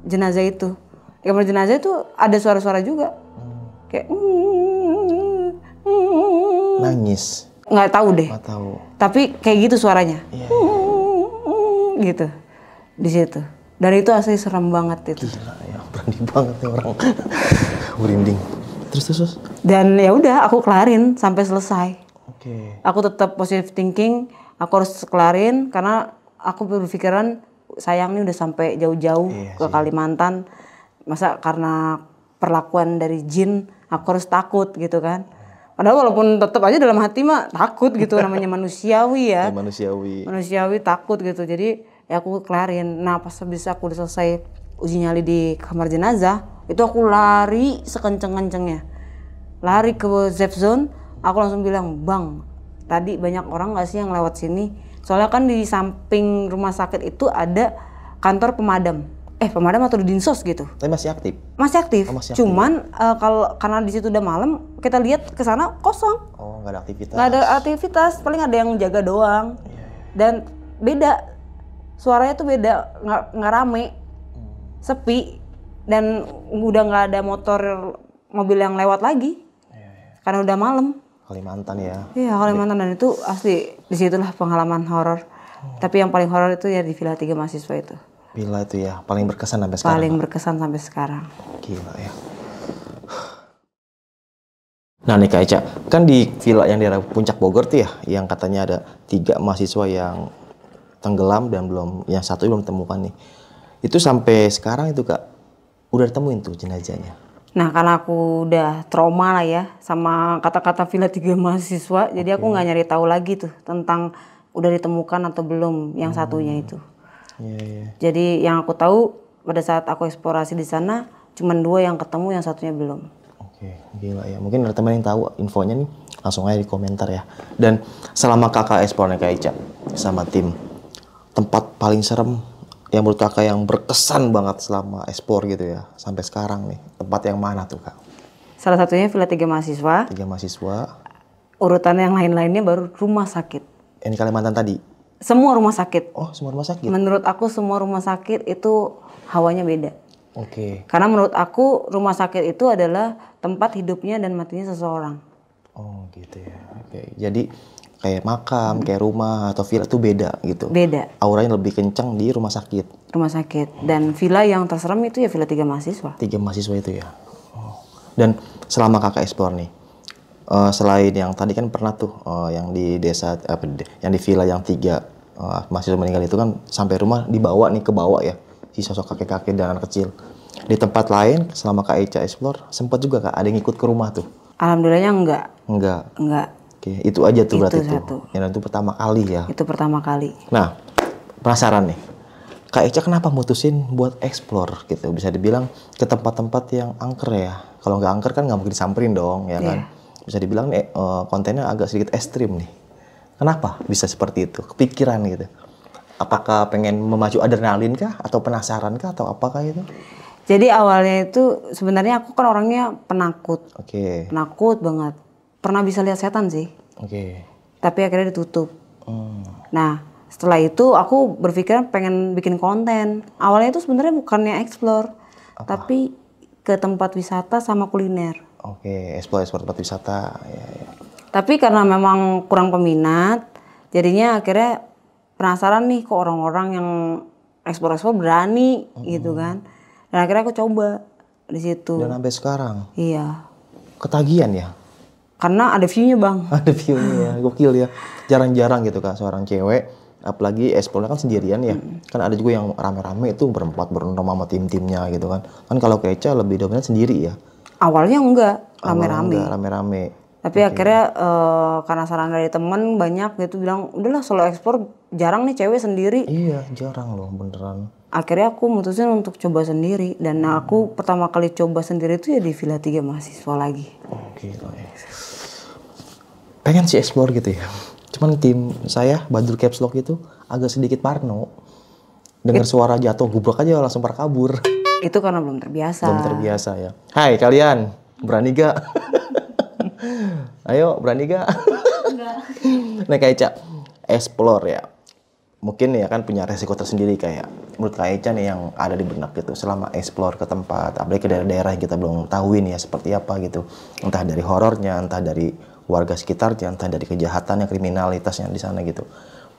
jenazah itu. Di kamar jenazah itu ada suara-suara juga. Hmm. Kayak mm, Nangis. Nggak tahu deh. Nggak tahu. Tapi kayak gitu suaranya. Yeah. Gitu. Di situ. Dari itu asli serem banget itu. Gila ya, berani banget nih orang. Merinding. Terus terus. Dan ya udah, aku kelarin sampai selesai. Oke. Okay. Aku tetap positive thinking. Aku harus kelarin karena aku berpikiran sayang nih udah sampai jauh-jauh iya ke Kalimantan. Masa karena perlakuan dari jin aku harus takut gitu kan. Padahal walaupun tetap aja dalam hati mah takut gitu namanya manusiawi ya. ya manusiawi. Manusiawi takut gitu. Jadi ya aku kelarin. Nah pas habis aku udah selesai uji nyali di kamar jenazah, itu aku lari sekenceng-kencengnya. Lari ke safe zone, aku langsung bilang, "Bang, tadi banyak orang gak sih yang lewat sini?" Soalnya kan di samping rumah sakit itu ada kantor pemadam eh pemadam atau dinsos gitu. Tapi masih aktif. Masih aktif. Oh, masih aktif. Cuman uh, kalau karena di situ udah malam, kita lihat ke sana kosong. Oh, nggak ada aktivitas. Nggak ada aktivitas, paling ada yang jaga doang. Yeah. Iya. Dan beda suaranya tuh beda, nggak rame, hmm. sepi, dan udah nggak ada motor mobil yang lewat lagi. Yeah, yeah. Karena udah malam. Kalimantan ya. Iya Kalimantan dan itu asli disitulah pengalaman horor. Oh. Tapi yang paling horor itu ya di Villa Tiga Mahasiswa itu. Bila itu ya, paling berkesan sampai sekarang. Paling berkesan sampai sekarang. Gila ya. Nah nih Kak Eca, kan di villa yang di daerah Puncak Bogor tuh ya, yang katanya ada tiga mahasiswa yang tenggelam dan belum, yang satu belum temukan nih. Itu sampai sekarang itu Kak, udah ditemuin tuh jenazahnya. Nah karena aku udah trauma lah ya sama kata-kata villa tiga mahasiswa, okay. jadi aku nggak nyari tahu lagi tuh tentang udah ditemukan atau belum yang hmm. satunya itu. Iya, iya. Jadi yang aku tahu pada saat aku eksplorasi di sana cuma dua yang ketemu, yang satunya belum. Oke, gila ya. Mungkin ada teman yang tahu infonya nih, langsung aja di komentar ya. Dan selama kakak eksplor kayak Ica sama tim, tempat paling serem yang menurut kakak yang berkesan banget selama ekspor gitu ya sampai sekarang nih tempat yang mana tuh kak? Salah satunya Villa Tiga Mahasiswa. Tiga Mahasiswa. Urutan yang lain-lainnya baru rumah sakit. Ini Kalimantan tadi? Semua rumah sakit. Oh, semua rumah sakit. Menurut aku semua rumah sakit itu hawanya beda. Oke. Okay. Karena menurut aku rumah sakit itu adalah tempat hidupnya dan matinya seseorang. Oh, gitu ya. Oke. Okay. Jadi kayak makam, hmm. kayak rumah atau villa itu beda gitu. Beda. Auranya lebih kencang di rumah sakit. Rumah sakit dan villa yang terserem itu ya villa tiga mahasiswa. Tiga mahasiswa itu ya. Oh. Dan selama kakak eksplor nih, uh, selain yang tadi kan pernah tuh uh, yang di desa apa yang di villa yang tiga uh, mahasiswa meninggal itu kan sampai rumah dibawa nih ke bawah ya si sosok kakek-kakek dan anak kecil di tempat lain selama Kak Eca explore sempat juga Kak ada yang ikut ke rumah tuh alhamdulillahnya enggak enggak enggak Oke, itu aja tuh itu berarti satu. itu. Yang itu pertama kali ya. Itu pertama kali. Nah, penasaran nih. Kak Eca kenapa mutusin buat explore gitu? Bisa dibilang ke tempat-tempat yang angker ya. Kalau nggak angker kan nggak mungkin disamperin dong, ya yeah. kan? bisa dibilang nih eh, kontennya agak sedikit ekstrim nih. Kenapa bisa seperti itu? Kepikiran gitu. Apakah pengen memacu adrenalin kah? Atau penasaran kah? Atau apakah itu? Jadi awalnya itu sebenarnya aku kan orangnya penakut. Oke. Okay. Penakut banget. Pernah bisa lihat setan sih. Oke. Okay. Tapi akhirnya ditutup. Hmm. Nah setelah itu aku berpikiran pengen bikin konten. Awalnya itu sebenarnya bukannya explore. Apa? Tapi ke tempat wisata sama kuliner. Oke, okay, explore-explore tempat wisata. Ya, ya. Tapi karena memang kurang peminat, jadinya akhirnya penasaran nih kok orang-orang yang explore explore berani hmm. gitu kan. Dan akhirnya aku coba di situ. Dan sampai sekarang. Iya. Ketagihan ya. Karena ada view-nya bang. Ada view-nya, ya. gokil ya. Jarang-jarang gitu kan, seorang cewek, apalagi eksplornya kan sendirian ya. Hmm. Kan ada juga yang rame-rame itu berempat berenam sama tim-timnya gitu kan. Kan kalau keca lebih dominan sendiri ya. Awalnya enggak, rame-rame. rame-rame. Tapi okay. akhirnya uh, karena saran dari temen banyak gitu bilang, udahlah solo ekspor jarang nih cewek sendiri. Iya, jarang loh beneran. Akhirnya aku mutusin untuk coba sendiri dan hmm. aku pertama kali coba sendiri itu ya di Villa 3 mahasiswa lagi. Oke, oh, okay, ya. Pengen sih explore gitu ya. Cuman tim saya Badul Caps Lock itu agak sedikit parno. Dengar suara jatuh gubrak aja langsung parkabur kabur itu karena belum terbiasa. Belum terbiasa ya. Hai kalian, berani gak? Ayo, berani gak? Enggak. nah, kayak explore ya. Mungkin ya kan punya resiko tersendiri kayak menurut Kak nih yang ada di benak gitu selama explore ke tempat apalagi ke daerah-daerah yang kita belum tahuin ya seperti apa gitu entah dari horornya entah dari warga sekitarnya entah dari kejahatannya kriminalitasnya di sana gitu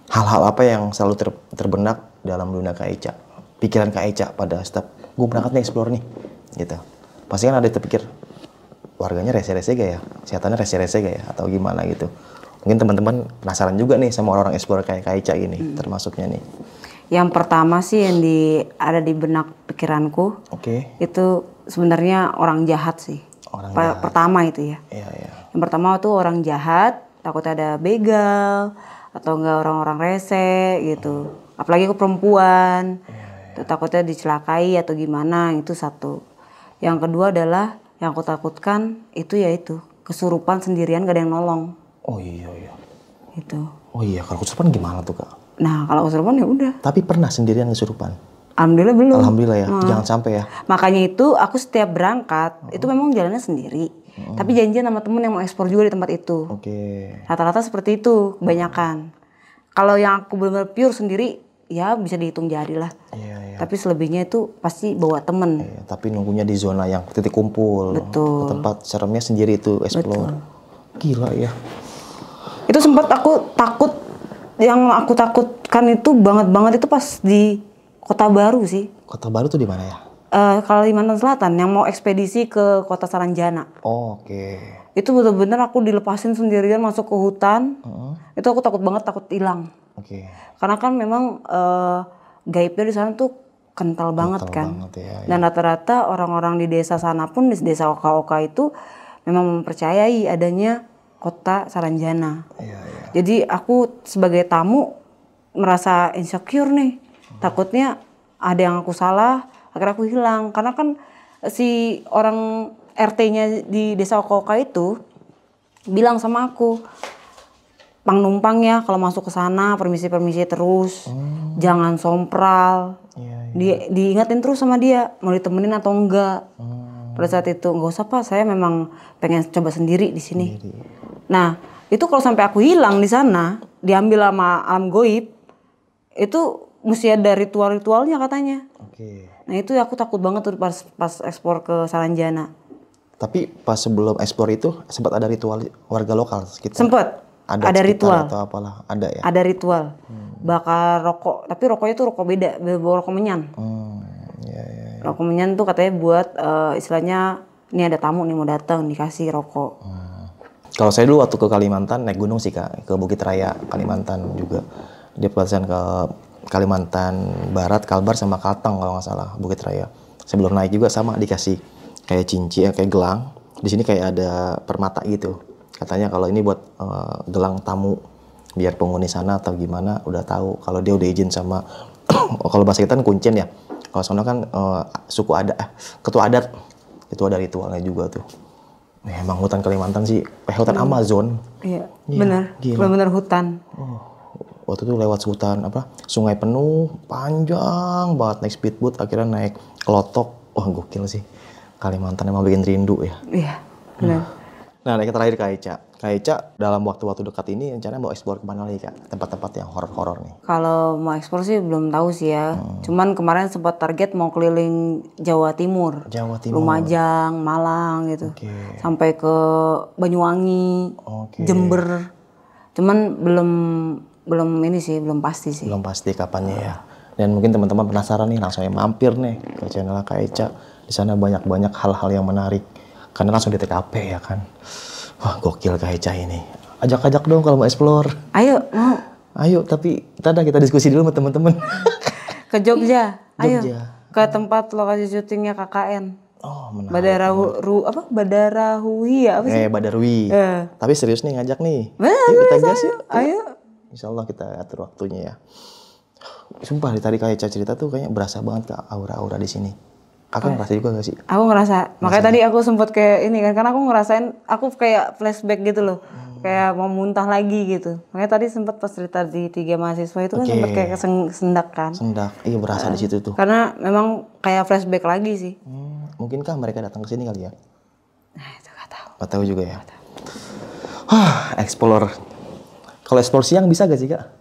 hal-hal apa yang selalu ter terbenak dalam dunia Kak Ica pikiran Kak Eca pada step gue berangkat nih explore nih gitu pasti kan ada terpikir warganya rese-rese gak ya kesehatannya rese-rese gak ya atau gimana gitu mungkin teman-teman penasaran juga nih sama orang-orang explore kayak Kaica ini hmm. termasuknya nih yang pertama sih yang di ada di benak pikiranku oke okay. itu sebenarnya orang jahat sih orang jahat. pertama itu ya iya, iya. yang pertama tuh orang jahat takut ada begal atau enggak orang-orang rese gitu apalagi aku perempuan iya Tuh, takutnya dicelakai atau gimana itu satu. Yang kedua adalah yang aku takutkan itu yaitu kesurupan sendirian gak ada yang nolong. Oh iya iya. Itu. Oh iya kalau kesurupan gimana tuh kak? Nah kalau kesurupan ya udah. Tapi pernah sendirian kesurupan? Alhamdulillah belum. Alhamdulillah ya, Hmm. jangan sampai ya. Makanya itu aku setiap berangkat hmm. itu memang jalannya sendiri. Hmm. Tapi janjian sama temen yang mau ekspor juga di tempat itu. Oke. Okay. Rata-rata seperti itu kebanyakan. Kalau yang aku benar-benar pure sendiri ya bisa dihitung jari lah. Iya, iya. Tapi selebihnya itu pasti bawa temen. Iya, tapi nunggunya di zona yang titik kumpul. Betul. Ke tempat seremnya sendiri itu explore. Betul. Gila ya. Itu sempat aku takut yang aku takutkan itu banget banget itu pas di Kota Baru sih. Kota Baru tuh di mana ya? Uh, Kalimantan Selatan yang mau ekspedisi ke Kota Saranjana. Oh, Oke. Okay. Itu bener-bener aku dilepasin sendirian masuk ke hutan. Uh -huh. Itu aku takut banget takut hilang. Oke. Okay. Karena kan memang uh, gaibnya di sana tuh kental, kental banget kan. Banget, ya, ya. Dan rata-rata orang-orang di desa sana pun di desa Oka-Oka itu memang mempercayai adanya kota Saranjana. Iya, ya. Jadi aku sebagai tamu merasa insecure nih. Hmm. Takutnya ada yang aku salah, akhirnya aku hilang. Karena kan si orang RT-nya di desa Oka-Oka itu bilang sama aku, pang numpang ya kalau masuk ke sana permisi-permisi terus. Oh. Jangan sompral. Yeah, yeah. Di, diingatin terus sama dia mau ditemenin atau enggak. Oh. Pada saat itu nggak usah Pak, saya memang pengen coba sendiri di sini. Sendiri. Nah, itu kalau sampai aku hilang di sana, diambil sama alam goib, itu mesti ada ritual-ritualnya katanya. Okay. Nah, itu aku takut banget tuh pas pas ekspor ke Saranjana. Tapi pas sebelum ekspor itu sempat ada ritual warga lokal sekitar. Sempat ada, ada ritual atau apalah ada ya ada ritual hmm. bakar rokok tapi rokoknya tuh rokok beda bawa rokok menyan hmm. ya, ya, rokok menyan tuh katanya buat uh, istilahnya ini ada tamu nih mau datang dikasih rokok hmm. kalau saya dulu waktu ke Kalimantan naik gunung sih kak ke Bukit Raya Kalimantan juga dia pelajaran ke Kalimantan Barat Kalbar sama Kalteng kalau nggak salah Bukit Raya Saya belum naik juga sama dikasih kayak cincin kayak gelang di sini kayak ada permata gitu katanya kalau ini buat uh, gelang tamu biar penghuni sana atau gimana udah tahu kalau dia udah izin sama oh, kalau bahasa kita kan kuncen ya kalau sana kan uh, suku adat eh, ketua adat itu ada ritualnya juga tuh ya, emang hutan Kalimantan sih eh, hutan hmm. Amazon iya ya, benar benar hutan oh, waktu itu lewat hutan apa sungai penuh panjang banget naik speedboat akhirnya naik kelotok wah gokil sih Kalimantan emang bikin rindu ya iya benar nah Nah, yang terakhir Kak Eca. Kak Eca, dalam waktu-waktu dekat ini rencananya mau ekspor mana lagi Kak? Tempat-tempat yang horor-horor nih. Kalau mau ekspor sih belum tahu sih ya. Hmm. Cuman kemarin sempat target mau keliling Jawa Timur. Jawa Timur. Lumajang, Malang gitu. Okay. Sampai ke Banyuwangi, okay. Jember. Cuman belum belum ini sih, belum pasti sih. Belum pasti kapannya ya. Dan mungkin teman-teman penasaran nih, langsung aja mampir nih ke channel Kak Eca. Di sana banyak-banyak hal-hal yang menarik karena langsung di TKP ya kan. Wah gokil kayak Eca ini. Ajak-ajak dong kalau mau explore. Ayo mau. Ayo tapi tadi kita diskusi dulu sama temen-temen. Ke Jogja. Ayo. Jogja. Ke tempat lokasi syutingnya KKN. Oh, menarik. Badarahu ru, apa? Badarahui ya apa sih? Eh, Badarui. Eh. Tapi serius nih ngajak nih. Benar, ayo, kita gas yuk. Ayo. Insya Allah kita atur waktunya ya. Sumpah ditarik kayak cerita tuh kayaknya berasa banget ke aura-aura di sini. Kakak ngerasa juga gak sih? Aku ngerasa. ngerasa. Makanya tadi aku sempet kayak ini kan, karena aku ngerasain, aku kayak flashback gitu loh. Hmm. Kayak mau muntah lagi gitu. Makanya tadi sempat pas cerita di tiga mahasiswa itu okay. kan sempet kayak sendak kan. Sendak, iya berasa uh, di nah, situ tuh. Karena memang kayak flashback lagi sih. Hmm. Mungkinkah mereka datang ke sini kali ya? Nah itu gak tau. Gak tau juga ya? Hah, explore. Kalau explore siang bisa gak sih kak?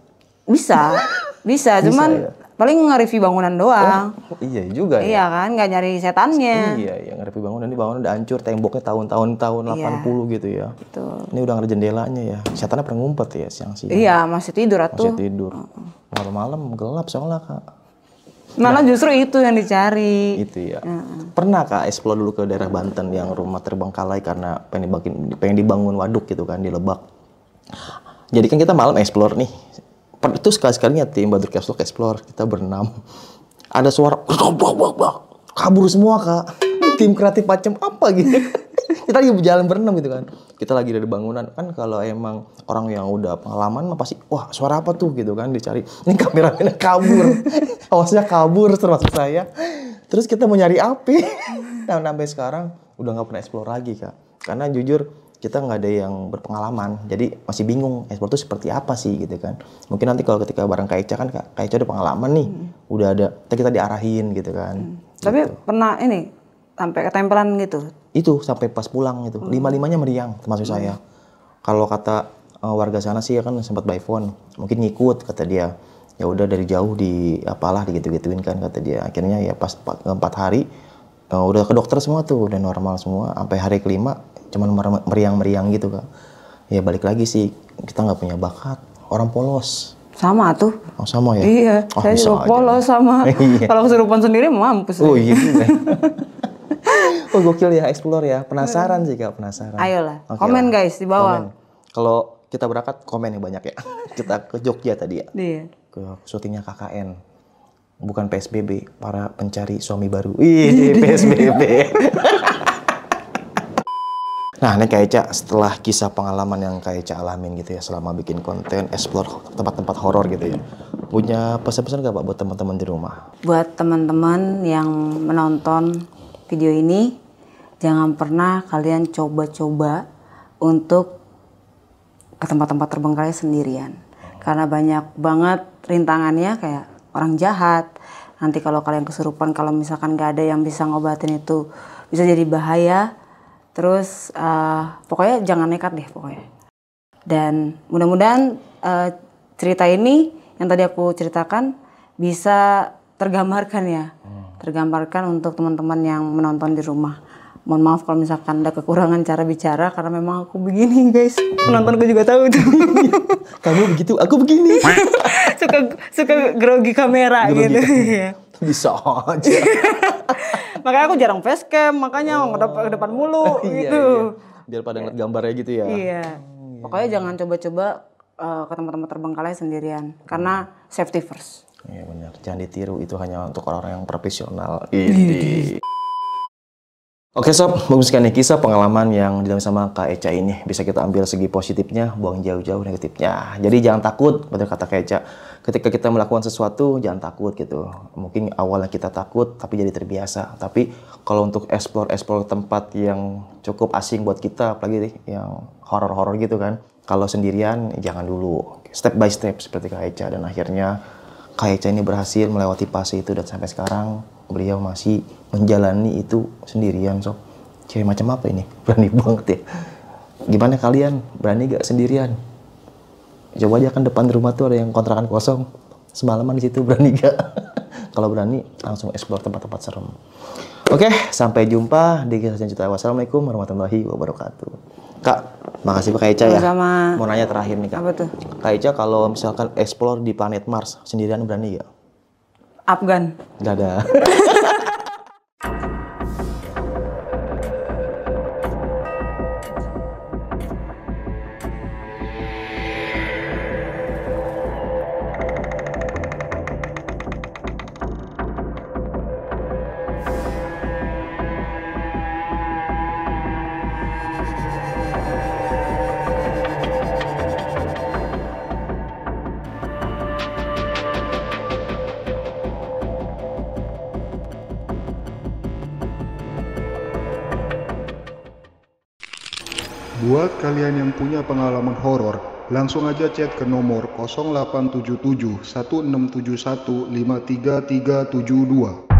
Bisa, bisa. Cuman ya? Paling nge-review bangunan doang. Oh, oh, iya juga ya. Iya kan, nggak nyari setannya. Iya, iya nge-review bangunan. Ini bangunan udah hancur, temboknya tahun-tahun tahun iya. gitu ya. Betul. Ini udah ada jendelanya ya. Setannya pernah ngumpet ya siang-siang. Iya, masih tidur atuh. Masih tidur. Malam-malam gelap soalnya, Kak. Malah nah, justru itu yang dicari. Itu ya. uh Pernah kak explore dulu ke daerah Banten yang rumah terbengkalai karena pengen dibangun, pengen dibangun waduk gitu kan di Lebak. Jadi kan kita malam explore nih itu sekali-sekalinya tim Badur Capsule Explore kita berenam ada suara kabur semua kak tim kreatif macam apa gitu kita lagi berjalan berenam gitu kan kita lagi dari bangunan kan kalau emang orang yang udah pengalaman mah pasti wah suara apa tuh gitu kan dicari ini kameramennya kabur awasnya kabur termasuk saya terus kita mau nyari api nah sampai sekarang udah nggak pernah explore lagi kak karena jujur kita nggak ada yang berpengalaman jadi masih bingung ekspor itu seperti apa sih gitu kan mungkin nanti kalau ketika barang kaca kan kaca ada ada pengalaman nih hmm. udah ada kita diarahin gitu kan hmm. gitu. tapi pernah ini sampai ketempelan gitu itu sampai pas pulang gitu hmm. lima limanya meriang termasuk hmm. saya kalau kata uh, warga sana sih ya kan sempat by phone mungkin ngikut kata dia ya udah dari jauh di apalah digitu gituin kan kata dia akhirnya ya pas empat hari uh, udah ke dokter semua tuh udah normal semua sampai hari kelima cuman meriang-meriang gitu kak ya balik lagi sih kita nggak punya bakat orang polos sama tuh oh, sama ya iya oh, saya juga polos sama iya. kalau kesurupan sendiri mampus oh iya oh gokil ya explore ya penasaran sih kak penasaran ayolah okay komen lah. guys di bawah kalau kita berangkat komen yang banyak ya kita ke Jogja tadi ya iya. ke syutingnya KKN bukan PSBB, para pencari suami baru. Ih, PSBB. Nah, ini Kak Eca setelah kisah pengalaman yang Kak Eca alamin gitu ya selama bikin konten, explore tempat-tempat horor gitu ya. Punya pesan-pesan gak Pak buat teman-teman di rumah? Buat teman-teman yang menonton video ini, jangan pernah kalian coba-coba untuk ke tempat-tempat terbengkalai sendirian. Karena banyak banget rintangannya kayak orang jahat nanti kalau kalian kesurupan kalau misalkan gak ada yang bisa ngobatin itu bisa jadi bahaya terus uh, pokoknya jangan nekat deh pokoknya dan mudah-mudahan uh, cerita ini yang tadi aku ceritakan bisa tergambarkan ya hmm. tergambarkan untuk teman-teman yang menonton di rumah mohon maaf kalau misalkan ada kekurangan cara bicara karena memang aku begini guys penontonku juga tahu kamu begitu aku begini suka suka grogi kamera grogi gitu. Kamera. Iya. Bisa aja. makanya aku jarang facecam, makanya oh. ke depan mulu iya, gitu. iya, iya. Biar pada ngeliat gambarnya gitu ya. Iya. Hmm. Iya. Pokoknya jangan coba-coba uh, ke tempat-tempat terbengkalai sendirian karena safety first. Iya benar, jangan ditiru itu hanya untuk orang-orang yang profesional. Ini. Oke sob, bagus sekali kisah pengalaman yang dialami sama Kak Eca ini. Bisa kita ambil segi positifnya, buang jauh-jauh negatifnya. Jadi jangan takut pada kata Kak Eca ketika kita melakukan sesuatu jangan takut gitu. Mungkin awalnya kita takut tapi jadi terbiasa. Tapi kalau untuk explore explore tempat yang cukup asing buat kita apalagi yang horror horror gitu kan. Kalau sendirian jangan dulu. Step by step seperti Kak dan akhirnya Kak ini berhasil melewati fase itu dan sampai sekarang beliau masih menjalani itu sendirian sob. Cewek macam apa ini? Berani banget ya. Gimana kalian? Berani gak sendirian? coba aja kan depan rumah tuh ada yang kontrakan kosong semalaman di situ berani gak kalau berani langsung explore tempat-tempat serem oke sampai jumpa di kisah cinta wassalamualaikum warahmatullahi wabarakatuh kak makasih kak Ica ya Sama... mau nanya terakhir nih kak apa tuh kak Ica kalau misalkan explore di planet Mars sendirian berani gak Afgan dadah Buat kalian yang punya pengalaman horor, langsung aja chat ke nomor 0877 1671 53372.